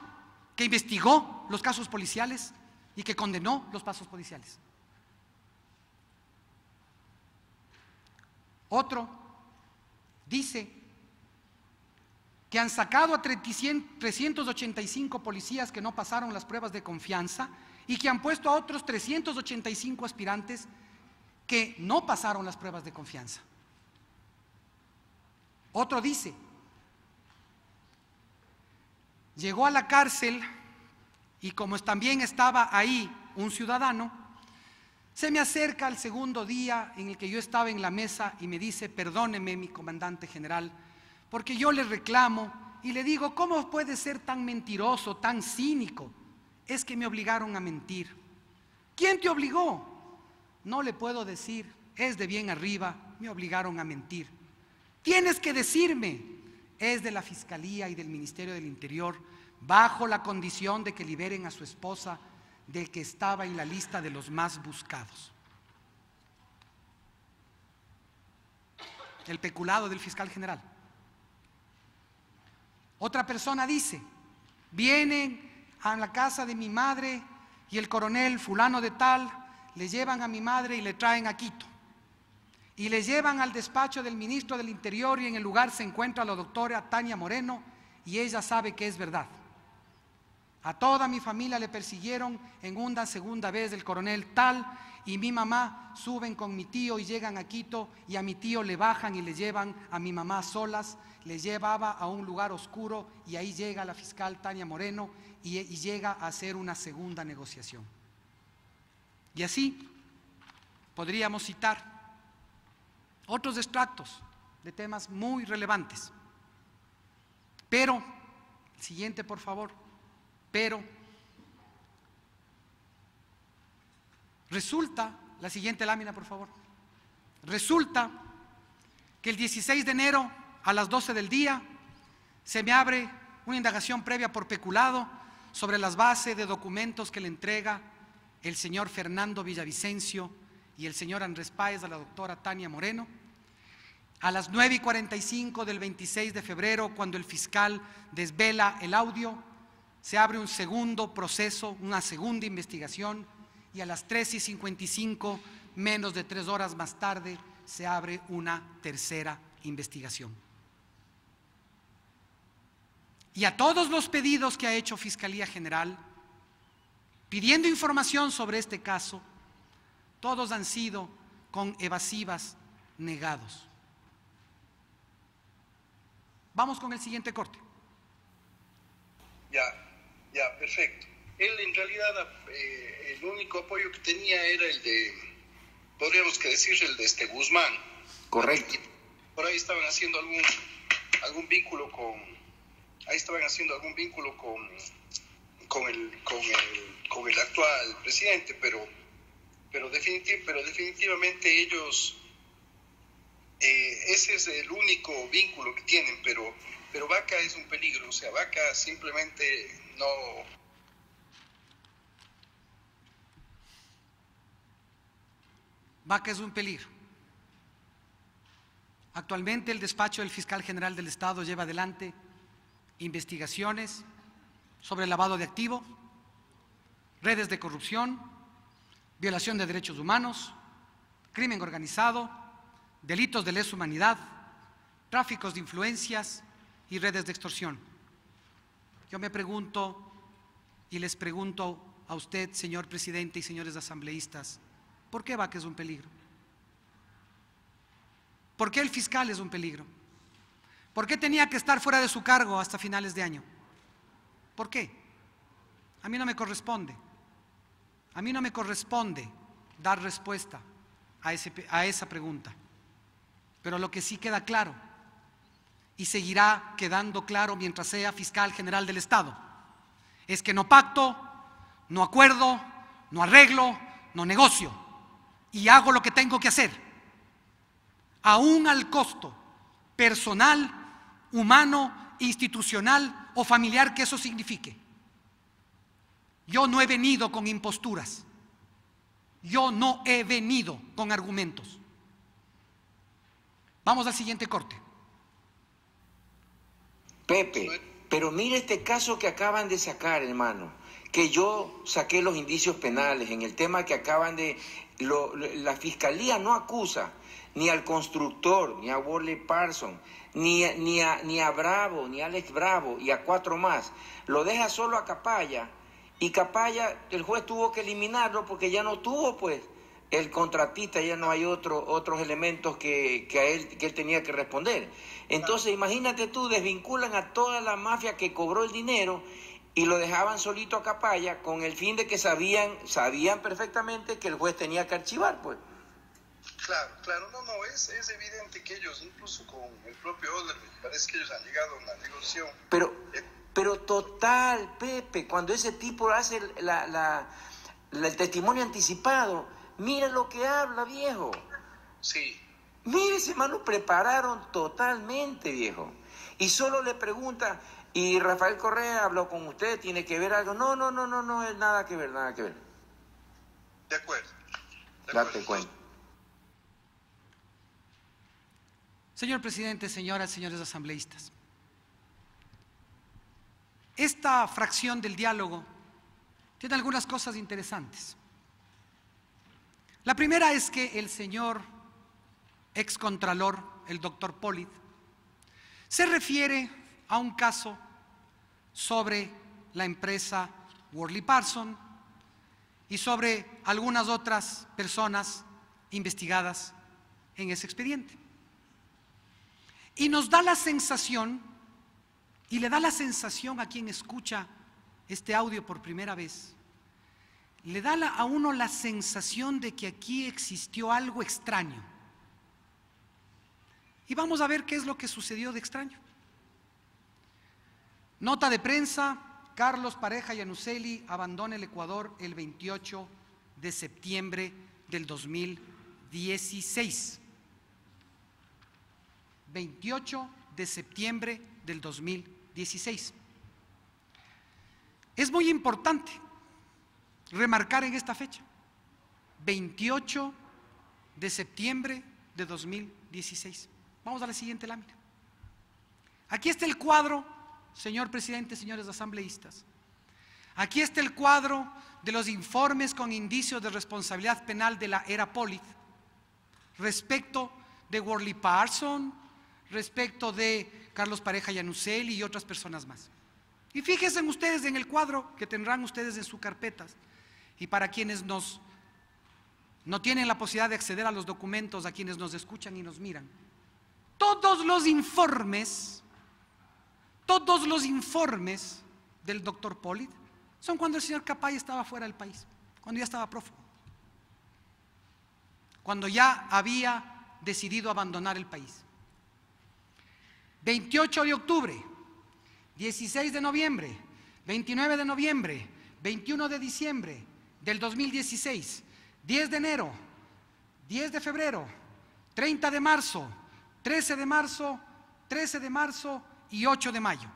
que investigó los casos policiales, y que condenó los pasos policiales. Otro dice que han sacado a 385 policías que no pasaron las pruebas de confianza y que han puesto a otros 385 aspirantes que no pasaron las pruebas de confianza. Otro dice, llegó a la cárcel y como también estaba ahí un ciudadano, se me acerca el segundo día en el que yo estaba en la mesa y me dice, perdóneme mi comandante general, porque yo le reclamo y le digo, ¿cómo puede ser tan mentiroso, tan cínico? Es que me obligaron a mentir. ¿Quién te obligó? No le puedo decir, es de bien arriba, me obligaron a mentir. Tienes que decirme, es de la Fiscalía y del Ministerio del Interior bajo la condición de que liberen a su esposa del que estaba en la lista de los más buscados. El peculado del fiscal general. Otra persona dice, vienen a la casa de mi madre y el coronel fulano de tal le llevan a mi madre y le traen a Quito. Y le llevan al despacho del ministro del Interior y en el lugar se encuentra la doctora Tania Moreno y ella sabe que es verdad. A toda mi familia le persiguieron en una segunda vez el coronel tal y mi mamá suben con mi tío y llegan a Quito y a mi tío le bajan y le llevan a mi mamá solas, le llevaba a un lugar oscuro y ahí llega la fiscal Tania Moreno y, llega a hacer una segunda negociación. Y así podríamos citar otros extractos de temas muy relevantes. Pero, siguiente por favor. Pero resulta, la siguiente lámina por favor, resulta que el 16 de enero a las 12 del día se me abre una indagación previa por peculado sobre las bases de documentos que le entrega el señor Fernando Villavicencio y el señor Andrés Páez a la doctora Tania Moreno. A las 9 y 45 del 26 de febrero, cuando el fiscal desvela el audio, se abre un segundo proceso, una segunda investigación, y a las tres y cinco, menos de tres horas más tarde, se abre una tercera investigación. Y a todos los pedidos que ha hecho Fiscalía General, pidiendo información sobre este caso, todos han sido con evasivas negados. Vamos con el siguiente corte. Ya, ya, perfecto. Él en realidad eh, el único apoyo que tenía era el de, podríamos que decir, el de este Guzmán. Correcto. Por ahí estaban haciendo algún, algún vínculo con, ahí estaban haciendo algún vínculo con, con el, con el, con el actual presidente, pero, pero, definitiv, pero definitivamente ellos, eh, ese es el único vínculo que tienen, pero, pero Vaca es un peligro, o sea, Vaca simplemente no que es un peligro. Actualmente el despacho del fiscal general del Estado lleva adelante investigaciones sobre lavado de activo, redes de corrupción, violación de derechos humanos, crimen organizado, delitos de lesa humanidad, tráficos de influencias y redes de extorsión. Yo me pregunto y les pregunto a usted, señor presidente y señores asambleístas, ¿por qué Vaca es un peligro? ¿Por qué el fiscal es un peligro? ¿Por qué tenía que estar fuera de su cargo hasta finales de año? ¿Por qué? A mí no me corresponde. A mí no me corresponde dar respuesta a esa pregunta. Pero lo que sí queda claro y seguirá quedando claro mientras sea fiscal general del Estado. Es que no pacto, no acuerdo, no arreglo, no negocio y hago lo que tengo que hacer, aún al costo personal, humano, institucional o familiar que eso signifique. Yo no he venido con imposturas, yo no he venido con argumentos. Vamos al siguiente corte. Pepe, pero mire este caso que acaban de sacar, hermano, que yo saqué los indicios penales en el tema que acaban de... la fiscalía no acusa ni al constructor, ni a Wally Parson, ni, ni, a, ni a Bravo, ni a Alex Bravo y a cuatro más. Lo deja solo a Capaya y Capaya, el juez tuvo que eliminarlo porque ya no tuvo pues el contratista ya no hay otro, otros elementos que, él, que él tenía que responder. Entonces, imagínate tú, desvinculan a toda la mafia que cobró el dinero y lo dejaban solito a Capaya con el fin de que sabían, sabían perfectamente que el juez tenía que archivar, pues. Claro, claro, no, no, es, es evidente que ellos, incluso con el propio Oder, parece que ellos han llegado a una negociación. Pero, eh, pero total, Pepe, cuando ese tipo hace el testimonio anticipado, Mira lo que habla, viejo. Sí. Mire, ese lo prepararon totalmente, viejo. Y solo le pregunta, y Rafael Correa habló con usted, tiene que ver algo. No, no, no, no, no, es nada que ver, nada que ver. De acuerdo. De acuerdo. cuenta. Señor presidente, señoras, señores asambleístas, esta fracción del diálogo tiene algunas cosas interesantes. La primera es que el señor excontralor, el doctor Polit, se refiere a un caso sobre la empresa Worley Parson y sobre algunas otras personas investigadas en ese expediente. Y nos da la sensación, y le da la sensación a quien escucha este audio por primera vez, le da a uno la sensación de que aquí existió algo extraño. Y vamos a ver qué es lo que sucedió de extraño. Nota de prensa, Carlos Pareja Yanuseli abandona el Ecuador el 28 de septiembre del 2016. 28 de septiembre del 2016. Es muy importante remarcar en esta fecha, 28 de septiembre de 2016. Vamos a la siguiente lámina. Aquí está el cuadro, señor presidente, señores asambleístas. Aquí está el cuadro de los informes con indicios de responsabilidad penal de la era Polit respecto de Worley Parson, respecto de Carlos Pareja Yanuseli y otras personas más. Y fíjense ustedes en el cuadro que tendrán ustedes en su carpetas y para quienes nos no tienen la posibilidad de acceder a los documentos, a quienes nos escuchan y nos miran. Todos los informes, todos los informes del doctor Polit son cuando el señor Capay estaba fuera del país, cuando ya estaba prófugo, cuando ya había decidido abandonar el país. 28 de octubre, 16 de noviembre, 29 de noviembre, 21 de diciembre, del 2016, 10 de enero, 10 de febrero, 30 de marzo, 13 de marzo, 13 de marzo y 8 de mayo.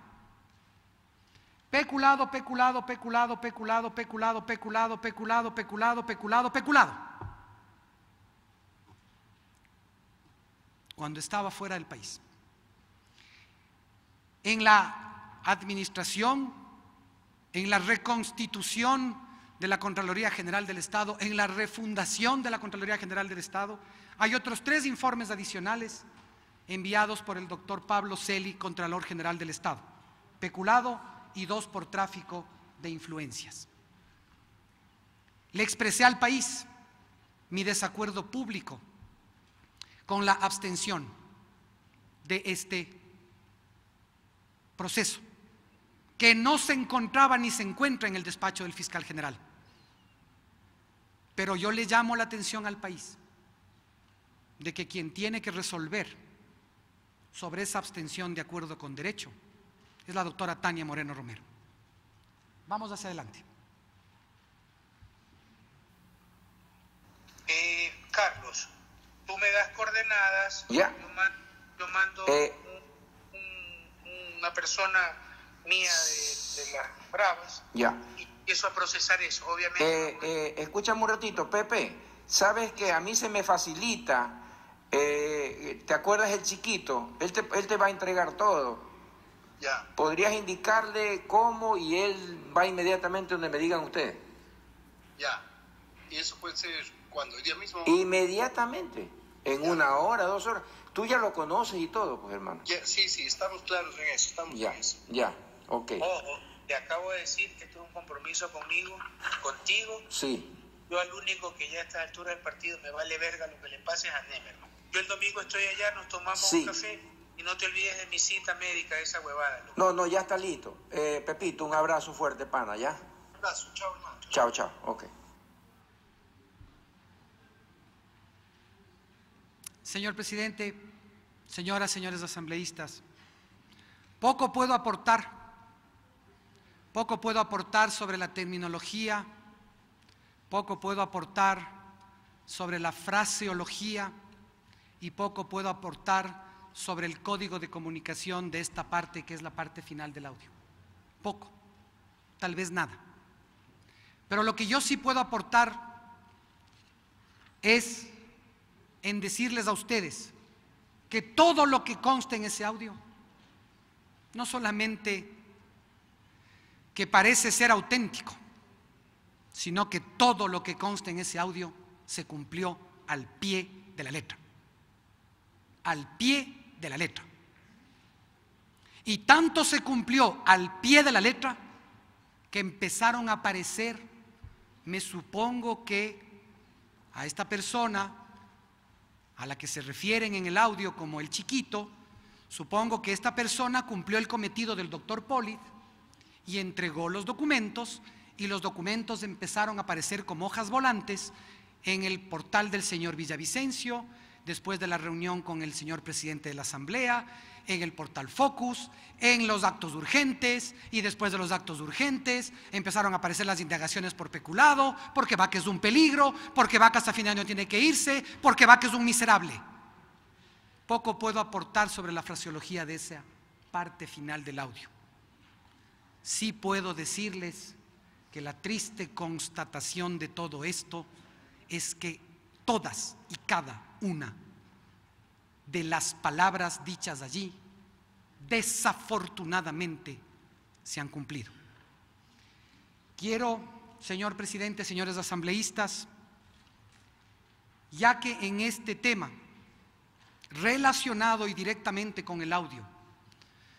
Peculado, peculado, peculado, peculado, peculado, peculado, peculado, peculado, peculado, peculado. Cuando estaba fuera del país. En la administración, en la reconstitución de la Contraloría General del Estado, en la refundación de la Contraloría General del Estado. Hay otros tres informes adicionales enviados por el doctor Pablo Celi, Contralor General del Estado, peculado y dos por tráfico de influencias. Le expresé al país mi desacuerdo público con la abstención de este proceso que no se encontraba ni se encuentra en el despacho del fiscal general. Pero yo le llamo la atención al país de que quien tiene que resolver sobre esa abstención de acuerdo con derecho es la doctora Tania Moreno Romero. Vamos hacia adelante. Eh, Carlos, tú me das coordenadas, Ya. yo, mando, eh. una persona mía de, las Bravas. Ya. Y empiezo a procesar eso, obviamente. Eh, eh, escucha un ratito, Pepe. Sabes que a mí se me facilita. Eh, ¿Te acuerdas el chiquito? Él te, él te va a entregar todo. Ya. ¿Podrías indicarle cómo y él va inmediatamente donde me digan ustedes? Ya. ¿Y eso puede ser cuando? ¿El día mismo? Inmediatamente. En una hora, dos horas. Tú ya lo conoces y todo, pues hermano. sí, sí, estamos claros en eso. Estamos ya, Ya. Ojo, te acabo de decir que tuve un compromiso conmigo, contigo. Sí. Yo al único que ya a esta altura del partido me vale verga lo que le pase es a Nemer. Yo el domingo estoy allá, nos tomamos un café y no te olvides de mi cita médica, esa huevada. No, no, ya está listo. Eh, Pepito, un abrazo fuerte, pana, ¿ya? Un abrazo, chao, hermano. Chao, chao, ok. Señor presidente, señoras, señores asambleístas, poco puedo aportar poco puedo aportar sobre la terminología, poco puedo aportar sobre la fraseología y poco puedo aportar sobre el código de comunicación de esta parte que es la parte final del audio. Poco, tal vez nada. Pero lo que yo sí puedo aportar es en decirles a ustedes que todo lo que consta en ese audio, no solamente que parece ser auténtico, sino que todo lo que consta en ese audio se cumplió al pie de la letra. Al pie de la letra. Y tanto se cumplió al pie de la letra que empezaron a aparecer, me supongo que a esta persona a la que se refieren en el audio como el chiquito, supongo que esta persona cumplió el cometido del doctor Poli y entregó los documentos y los documentos empezaron a aparecer como hojas volantes en el portal del señor Villavicencio, después de la reunión con el señor presidente de la Asamblea, en el portal Focus, en los actos urgentes y después de los actos urgentes empezaron a aparecer las indagaciones por peculado, porque Vaca es un peligro, porque Vaca hasta fin de año tiene que irse, porque Vaca es un miserable. Poco puedo aportar sobre la fraseología de esa parte final del audio sí puedo decirles que la triste constatación de todo esto es que todas y cada una de las palabras dichas allí desafortunadamente se han cumplido. Quiero, señor presidente, señores asambleístas, ya que en este tema relacionado y directamente con el audio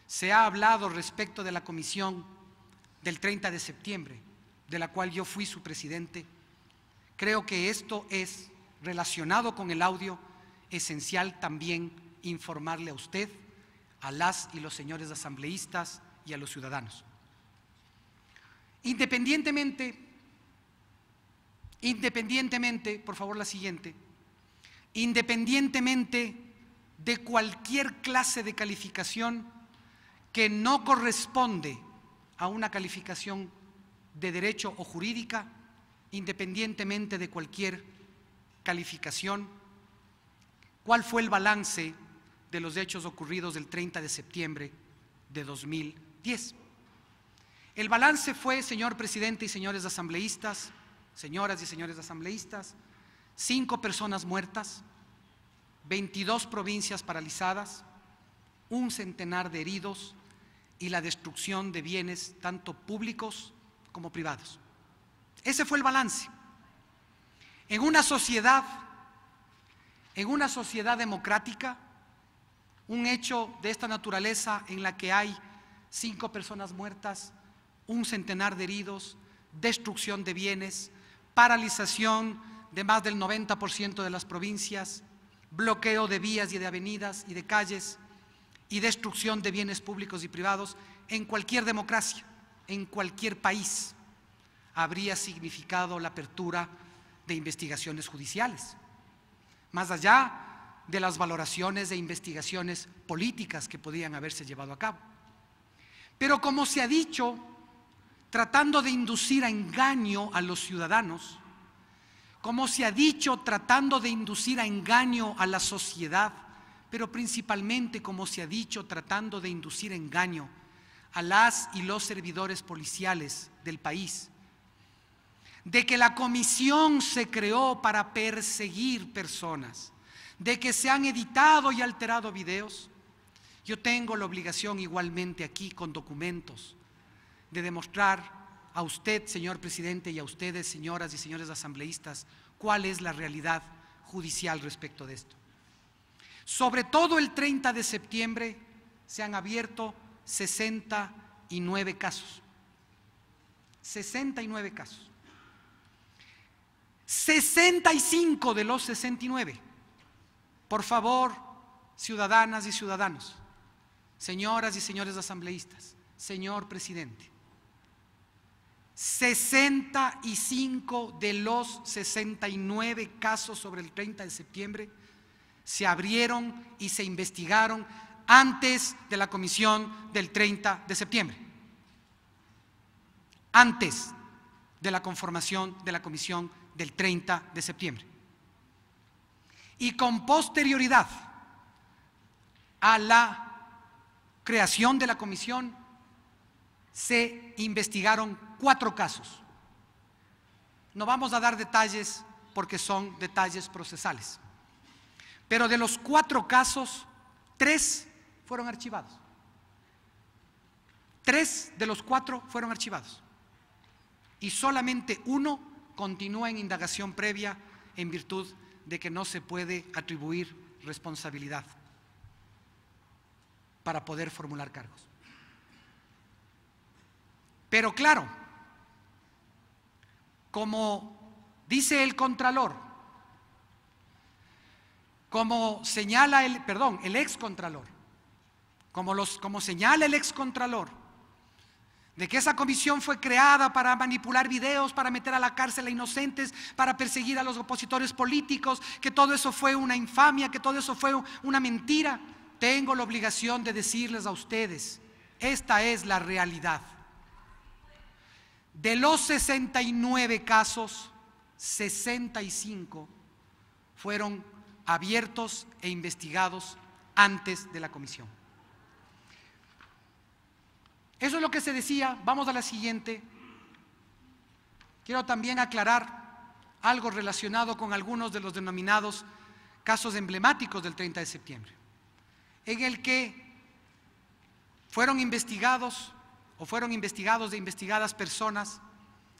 se ha hablado respecto de la comisión del 30 de septiembre, de la cual yo fui su presidente, creo que esto es, relacionado con el audio, esencial también informarle a usted, a las y los señores asambleístas y a los ciudadanos. Independientemente, independientemente, por favor la siguiente, independientemente de cualquier clase de calificación que no corresponde a una calificación de derecho o jurídica, independientemente de cualquier calificación, cuál fue el balance de los hechos ocurridos del 30 de septiembre de 2010. El balance fue, señor presidente y señores asambleístas, señoras y señores asambleístas, cinco personas muertas, 22 provincias paralizadas, un centenar de heridos, y la destrucción de bienes tanto públicos como privados. Ese fue el balance. En una sociedad, en una sociedad democrática, un hecho de esta naturaleza en la que hay cinco personas muertas, un centenar de heridos, destrucción de bienes, paralización de más del 90% de las provincias, bloqueo de vías y de avenidas y de calles, y destrucción de bienes públicos y privados en cualquier democracia, en cualquier país, habría significado la apertura de investigaciones judiciales, más allá de las valoraciones de investigaciones políticas que podían haberse llevado a cabo. Pero como se ha dicho, tratando de inducir a engaño a los ciudadanos, como se ha dicho, tratando de inducir a engaño a la sociedad, pero principalmente, como se ha dicho, tratando de inducir engaño a las y los servidores policiales del país, de que la comisión se creó para perseguir personas, de que se han editado y alterado videos, yo tengo la obligación igualmente aquí con documentos de demostrar a usted, señor presidente, y a ustedes, señoras y señores asambleístas, cuál es la realidad judicial respecto de esto. Sobre todo el 30 de septiembre se han abierto 69 casos. 69 casos. 65 de los 69. Por favor, ciudadanas y ciudadanos, señoras y señores asambleístas, señor presidente. 65 de los 69 casos sobre el 30 de septiembre se abrieron y se investigaron antes de la comisión del 30 de septiembre, antes de la conformación de la comisión del 30 de septiembre. Y con posterioridad a la creación de la comisión se investigaron cuatro casos. No vamos a dar detalles porque son detalles procesales. Pero de los cuatro casos, tres fueron archivados. Tres de los cuatro fueron archivados. Y solamente uno continúa en indagación previa en virtud de que no se puede atribuir responsabilidad para poder formular cargos. Pero claro, como dice el contralor, como señala el, perdón, el contralor como, los, como señala el ex-contralor de que esa comisión fue creada para manipular videos, para meter a la cárcel a inocentes, para perseguir a los opositores políticos, que todo eso fue una infamia, que todo eso fue una mentira. Tengo la obligación de decirles a ustedes, esta es la realidad. De los 69 casos, 65 fueron abiertos e investigados antes de la comisión. Eso es lo que se decía. Vamos a la siguiente. Quiero también aclarar algo relacionado con algunos de los denominados casos emblemáticos del 30 de septiembre, en el que fueron investigados o fueron investigados de investigadas personas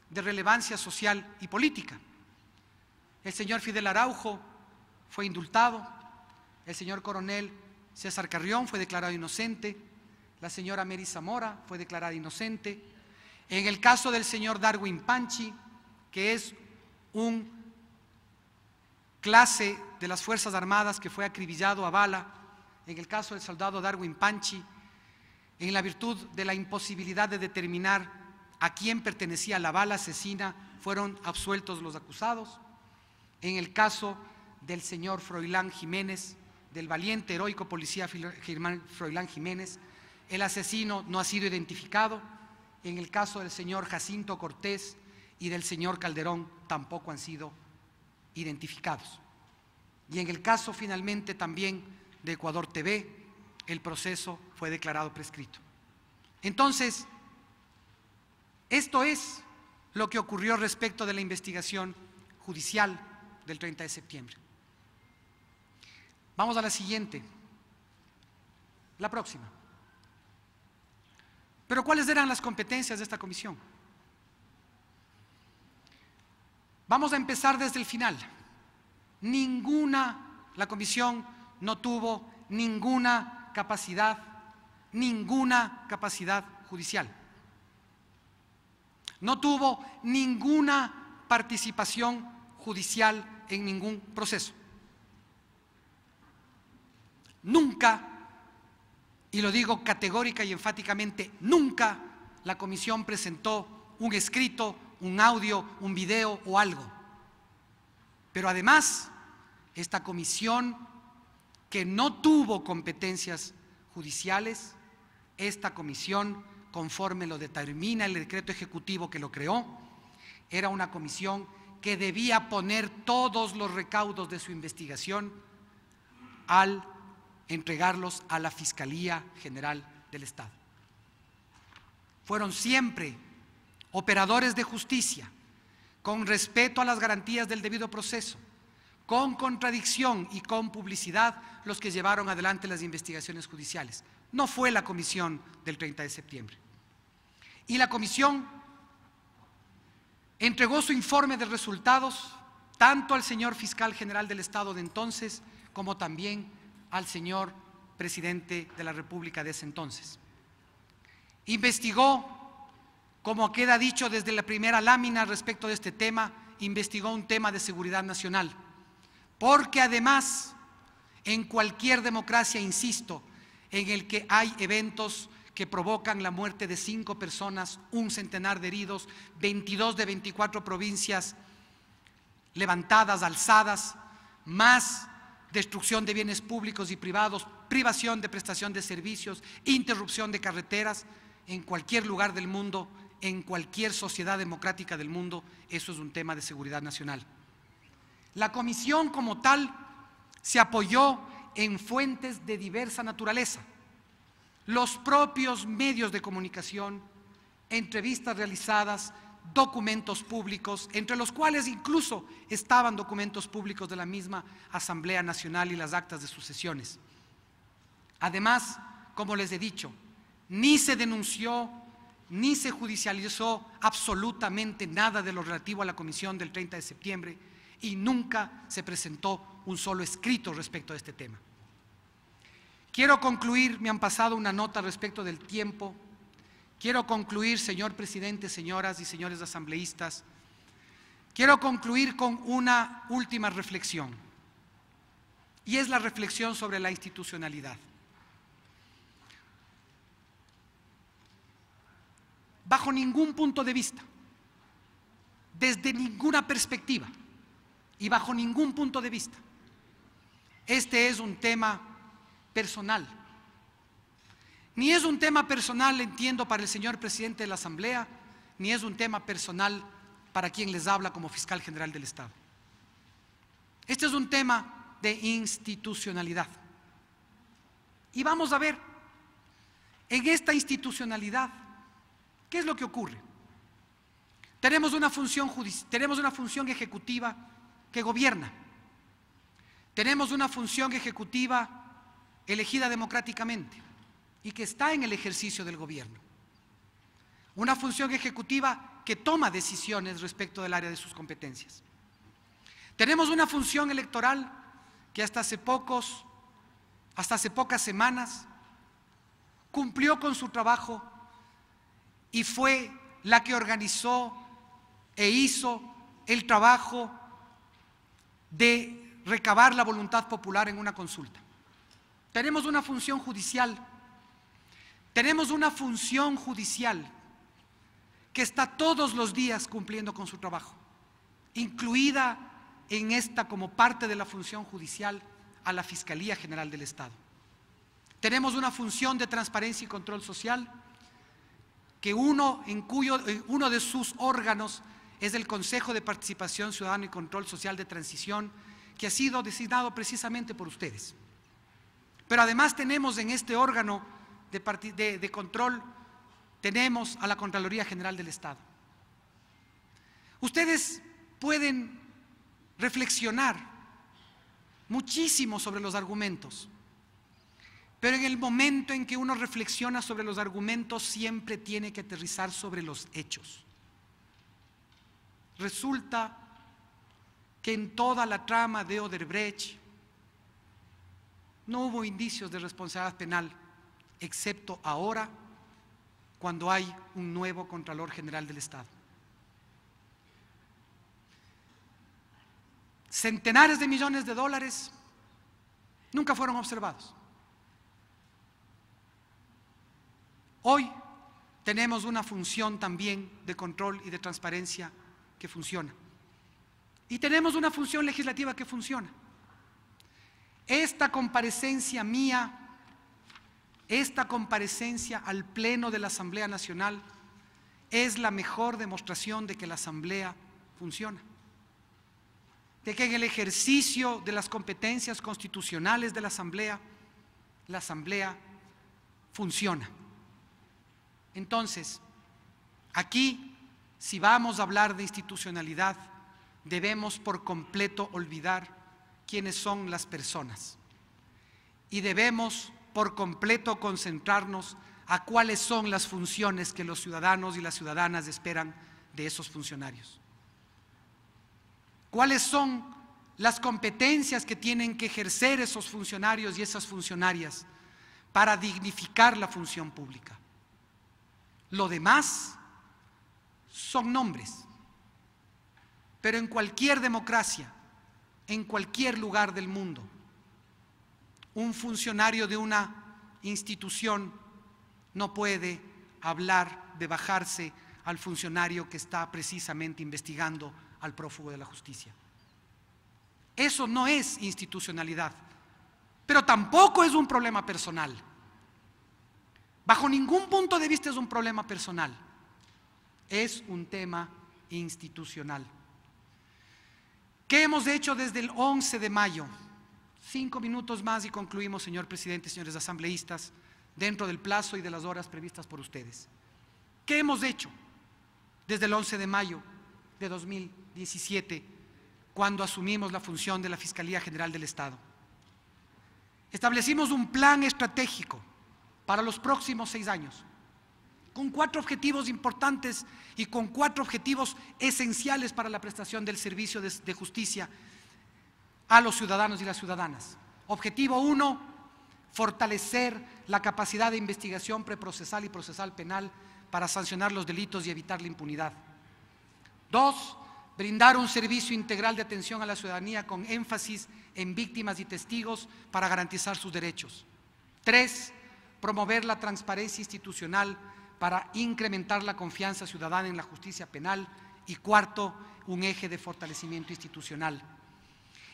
de relevancia social y política. El señor Fidel Araujo, fue indultado, el señor coronel César Carrión fue declarado inocente, la señora Mary Zamora fue declarada inocente, en el caso del señor Darwin Panchi, que es un clase de las Fuerzas Armadas que fue acribillado a bala, en el caso del soldado Darwin Panchi, en la virtud de la imposibilidad de determinar a quién pertenecía la bala asesina, fueron absueltos los acusados. En el caso del señor Froilán Jiménez, del valiente, heroico policía Germán Froilán Jiménez. El asesino no ha sido identificado. En el caso del señor Jacinto Cortés y del señor Calderón tampoco han sido identificados. Y en el caso finalmente también de Ecuador TV, el proceso fue declarado prescrito. Entonces, esto es lo que ocurrió respecto de la investigación judicial del 30 de septiembre. Vamos a la siguiente. La próxima. Pero ¿cuáles eran las competencias de esta comisión? Vamos a empezar desde el final. Ninguna, la comisión no tuvo ninguna capacidad, ninguna capacidad judicial. No tuvo ninguna participación judicial en ningún proceso nunca, y lo digo categórica y enfáticamente, nunca la comisión presentó un escrito, un audio, un video o algo. Pero además, esta comisión que no tuvo competencias judiciales, esta comisión, conforme lo determina el decreto ejecutivo que lo creó, era una comisión que debía poner todos los recaudos de su investigación al entregarlos a la Fiscalía General del Estado. Fueron siempre operadores de justicia, con respeto a las garantías del debido proceso, con contradicción y con publicidad los que llevaron adelante las investigaciones judiciales. No fue la comisión del 30 de septiembre. Y la comisión entregó su informe de resultados tanto al señor fiscal general del Estado de entonces como también al señor presidente de la República de ese entonces. Investigó, como queda dicho desde la primera lámina respecto de este tema, investigó un tema de seguridad nacional. Porque además, en cualquier democracia, insisto, en el que hay eventos que provocan la muerte de cinco personas, un centenar de heridos, 22 de 24 provincias levantadas, alzadas, más destrucción de bienes públicos y privados, privación de prestación de servicios, interrupción de carreteras, en cualquier lugar del mundo, en cualquier sociedad democrática del mundo, eso es un tema de seguridad nacional. La comisión como tal se apoyó en fuentes de diversa naturaleza, los propios medios de comunicación, entrevistas realizadas, documentos públicos, entre los cuales incluso estaban documentos públicos de la misma Asamblea Nacional y las actas de sus sesiones. Además, como les he dicho, ni se denunció ni se judicializó absolutamente nada de lo relativo a la comisión del 30 de septiembre y nunca se presentó un solo escrito respecto a este tema. Quiero concluir, me han pasado una nota respecto del tiempo Quiero concluir, señor presidente, señoras y señores asambleístas, quiero concluir con una última reflexión, y es la reflexión sobre la institucionalidad. Bajo ningún punto de vista, desde ninguna perspectiva y bajo ningún punto de vista, este es un tema personal ni es un tema personal, entiendo, para el señor presidente de la Asamblea, ni es un tema personal para quien les habla como fiscal general del Estado. Este es un tema de institucionalidad. Y vamos a ver, en esta institucionalidad, ¿qué es lo que ocurre? Tenemos una función, tenemos una función ejecutiva que gobierna. Tenemos una función ejecutiva elegida democráticamente y que está en el ejercicio del gobierno. Una función ejecutiva que toma decisiones respecto del área de sus competencias. Tenemos una función electoral que hasta hace pocos, hasta hace pocas semanas, cumplió con su trabajo y fue la que organizó e hizo el trabajo de recabar la voluntad popular en una consulta. Tenemos una función judicial tenemos una función judicial que está todos los días cumpliendo con su trabajo, incluida en esta como parte de la función judicial a la Fiscalía General del Estado. Tenemos una función de transparencia y control social que uno, en cuyo, eh, uno de sus órganos es el Consejo de Participación Ciudadana y Control Social de Transición, que ha sido designado precisamente por ustedes. Pero además tenemos en este órgano de, control tenemos a la Contraloría General del Estado. Ustedes pueden reflexionar muchísimo sobre los argumentos, pero en el momento en que uno reflexiona sobre los argumentos siempre tiene que aterrizar sobre los hechos. Resulta que en toda la trama de Oderbrecht no hubo indicios de responsabilidad penal excepto ahora cuando hay un nuevo Contralor General del Estado. Centenares de millones de dólares nunca fueron observados. Hoy tenemos una función también de control y de transparencia que funciona. Y tenemos una función legislativa que funciona. Esta comparecencia mía esta comparecencia al Pleno de la Asamblea Nacional es la mejor demostración de que la Asamblea funciona, de que en el ejercicio de las competencias constitucionales de la Asamblea, la Asamblea funciona. Entonces, aquí, si vamos a hablar de institucionalidad, debemos por completo olvidar quiénes son las personas y debemos por completo concentrarnos a cuáles son las funciones que los ciudadanos y las ciudadanas esperan de esos funcionarios. ¿Cuáles son las competencias que tienen que ejercer esos funcionarios y esas funcionarias para dignificar la función pública? Lo demás son nombres. Pero en cualquier democracia, en cualquier lugar del mundo, un funcionario de una institución no puede hablar de bajarse al funcionario que está precisamente investigando al prófugo de la justicia. Eso no es institucionalidad, pero tampoco es un problema personal. Bajo ningún punto de vista es un problema personal, es un tema institucional. ¿Qué hemos hecho desde el 11 de mayo? Cinco minutos más y concluimos, señor presidente, señores asambleístas, dentro del plazo y de las horas previstas por ustedes. ¿Qué hemos hecho desde el 11 de mayo de 2017, cuando asumimos la función de la Fiscalía General del Estado? Establecimos un plan estratégico para los próximos seis años, con cuatro objetivos importantes y con cuatro objetivos esenciales para la prestación del servicio de, justicia a los ciudadanos y las ciudadanas. Objetivo uno, fortalecer la capacidad de investigación preprocesal y procesal penal para sancionar los delitos y evitar la impunidad. Dos, brindar un servicio integral de atención a la ciudadanía con énfasis en víctimas y testigos para garantizar sus derechos. Tres, promover la transparencia institucional para incrementar la confianza ciudadana en la justicia penal. Y cuarto, un eje de fortalecimiento institucional.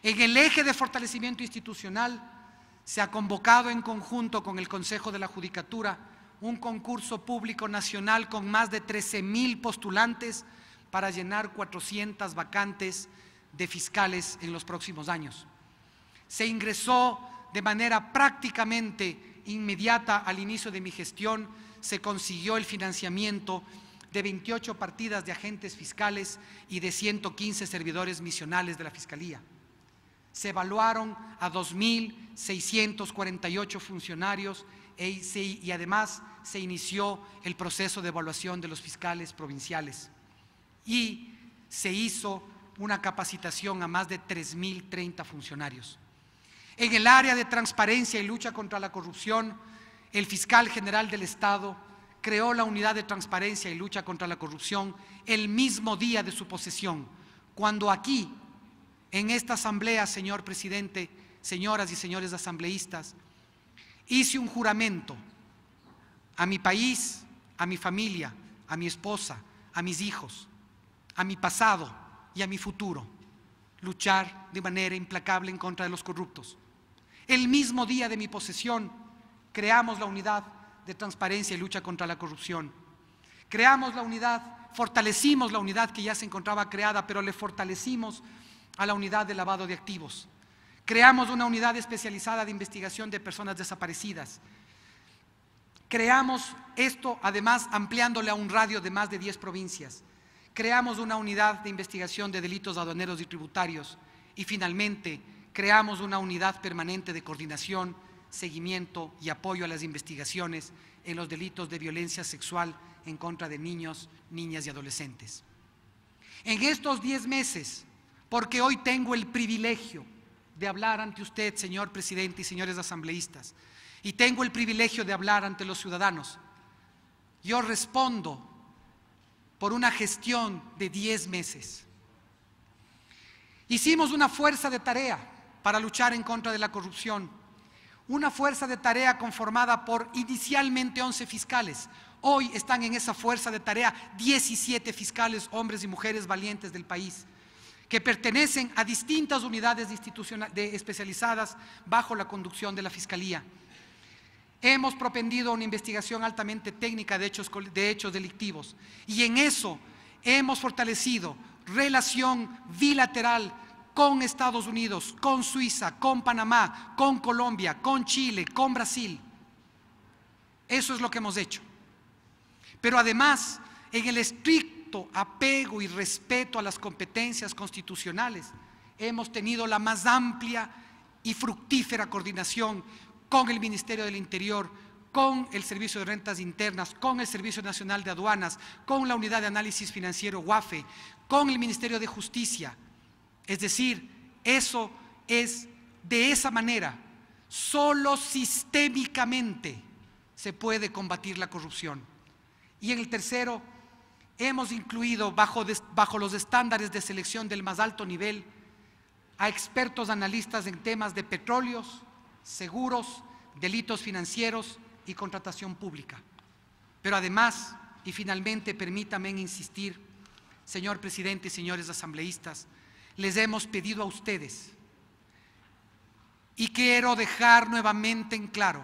En el eje de fortalecimiento institucional se ha convocado en conjunto con el Consejo de la Judicatura un concurso público nacional con más de 13 mil postulantes para llenar 400 vacantes de fiscales en los próximos años. Se ingresó de manera prácticamente inmediata al inicio de mi gestión, se consiguió el financiamiento de 28 partidas de agentes fiscales y de 115 servidores misionales de la Fiscalía se evaluaron a 2.648 funcionarios e y además se inició el proceso de evaluación de los fiscales provinciales y se hizo una capacitación a más de 3.030 funcionarios. En el área de transparencia y lucha contra la corrupción, el fiscal general del Estado creó la unidad de transparencia y lucha contra la corrupción el mismo día de su posesión, cuando aquí en esta asamblea, señor presidente, señoras y señores asambleístas, hice un juramento a mi país, a mi familia, a mi esposa, a mis hijos, a mi pasado y a mi futuro, luchar de manera implacable en contra de los corruptos. El mismo día de mi posesión, creamos la unidad de transparencia y lucha contra la corrupción. Creamos la unidad, fortalecimos la unidad que ya se encontraba creada, pero le fortalecimos a la unidad de lavado de activos. Creamos una unidad especializada de investigación de personas desaparecidas. Creamos esto además ampliándole a un radio de más de 10 provincias. Creamos una unidad de investigación de delitos aduaneros y tributarios. Y finalmente, creamos una unidad permanente de coordinación, seguimiento y apoyo a las investigaciones en los delitos de violencia sexual en contra de niños, niñas y adolescentes. En estos 10 meses, porque hoy tengo el privilegio de hablar ante usted, señor presidente y señores asambleístas, y tengo el privilegio de hablar ante los ciudadanos. Yo respondo por una gestión de 10 meses. Hicimos una fuerza de tarea para luchar en contra de la corrupción, una fuerza de tarea conformada por inicialmente 11 fiscales. Hoy están en esa fuerza de tarea 17 fiscales, hombres y mujeres valientes del país que pertenecen a distintas unidades de especializadas bajo la conducción de la Fiscalía. Hemos propendido una investigación altamente técnica de hechos, de hechos delictivos y en eso hemos fortalecido relación bilateral con Estados Unidos, con Suiza, con Panamá, con Colombia, con Chile, con Brasil. Eso es lo que hemos hecho. Pero además, en el estricto apego y respeto a las competencias constitucionales, hemos tenido la más amplia y fructífera coordinación con el Ministerio del Interior, con el Servicio de Rentas Internas, con el Servicio Nacional de Aduanas, con la Unidad de Análisis Financiero UAFE, con el Ministerio de Justicia. Es decir, eso es de esa manera, solo sistémicamente se puede combatir la corrupción. Y en el tercero, hemos incluido bajo, los estándares de selección del más alto nivel a expertos analistas en temas de petróleos, seguros, delitos financieros y contratación pública. Pero además, y finalmente permítame insistir, señor presidente y señores asambleístas, les hemos pedido a ustedes, y quiero dejar nuevamente en claro,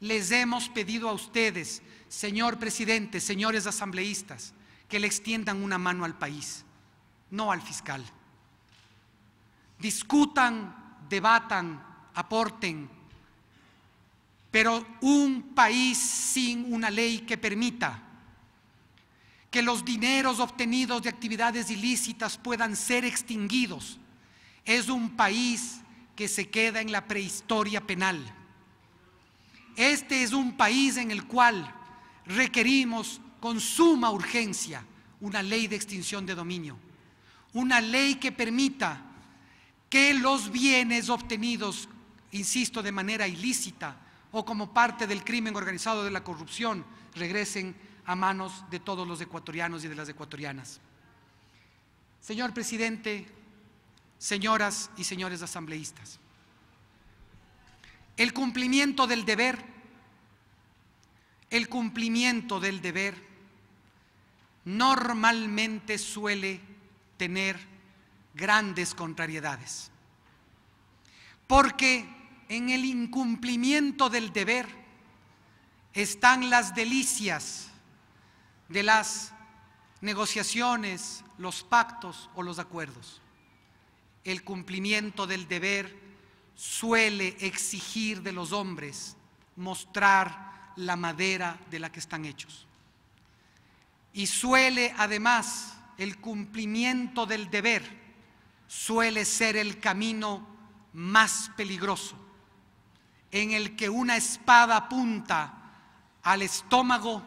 les hemos pedido a ustedes Señor presidente, señores asambleístas, que le extiendan una mano al país, no al fiscal. Discutan, debatan, aporten, pero un país sin una ley que permita que los dineros obtenidos de actividades ilícitas puedan ser extinguidos es un país que se queda en la prehistoria penal. Este es un país en el cual requerimos con suma urgencia una ley de extinción de dominio, una ley que permita que los bienes obtenidos, insisto, de manera ilícita o como parte del crimen organizado de la corrupción, regresen a manos de todos los ecuatorianos y de las ecuatorianas. Señor presidente, señoras y señores asambleístas, el cumplimiento del deber el cumplimiento del deber normalmente suele tener grandes contrariedades, porque en el incumplimiento del deber están las delicias de las negociaciones, los pactos o los acuerdos. El cumplimiento del deber suele exigir de los hombres mostrar la madera de la que están hechos. Y suele además el cumplimiento del deber, suele ser el camino más peligroso, en el que una espada apunta al estómago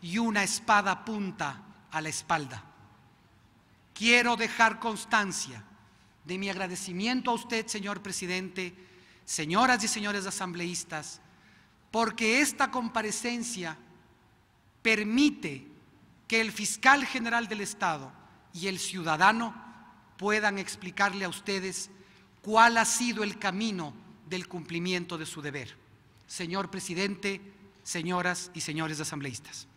y una espada apunta a la espalda. Quiero dejar constancia de mi agradecimiento a usted, señor presidente, señoras y señores asambleístas, porque esta comparecencia permite que el fiscal general del Estado y el ciudadano puedan explicarle a ustedes cuál ha sido el camino del cumplimiento de su deber. Señor presidente, señoras y señores asambleístas.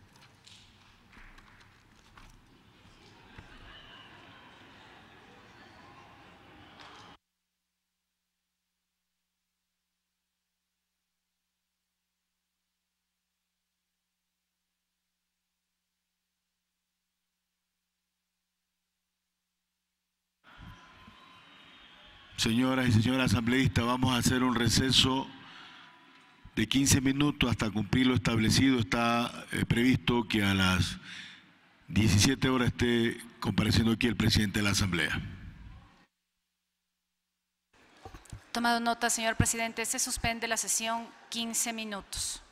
Señoras y señores asambleístas, vamos a hacer un receso de 15 minutos hasta cumplir lo establecido. Está eh, previsto que a las 17 horas esté compareciendo aquí el presidente de la Asamblea. Tomado nota, señor presidente. Se suspende la sesión 15 minutos.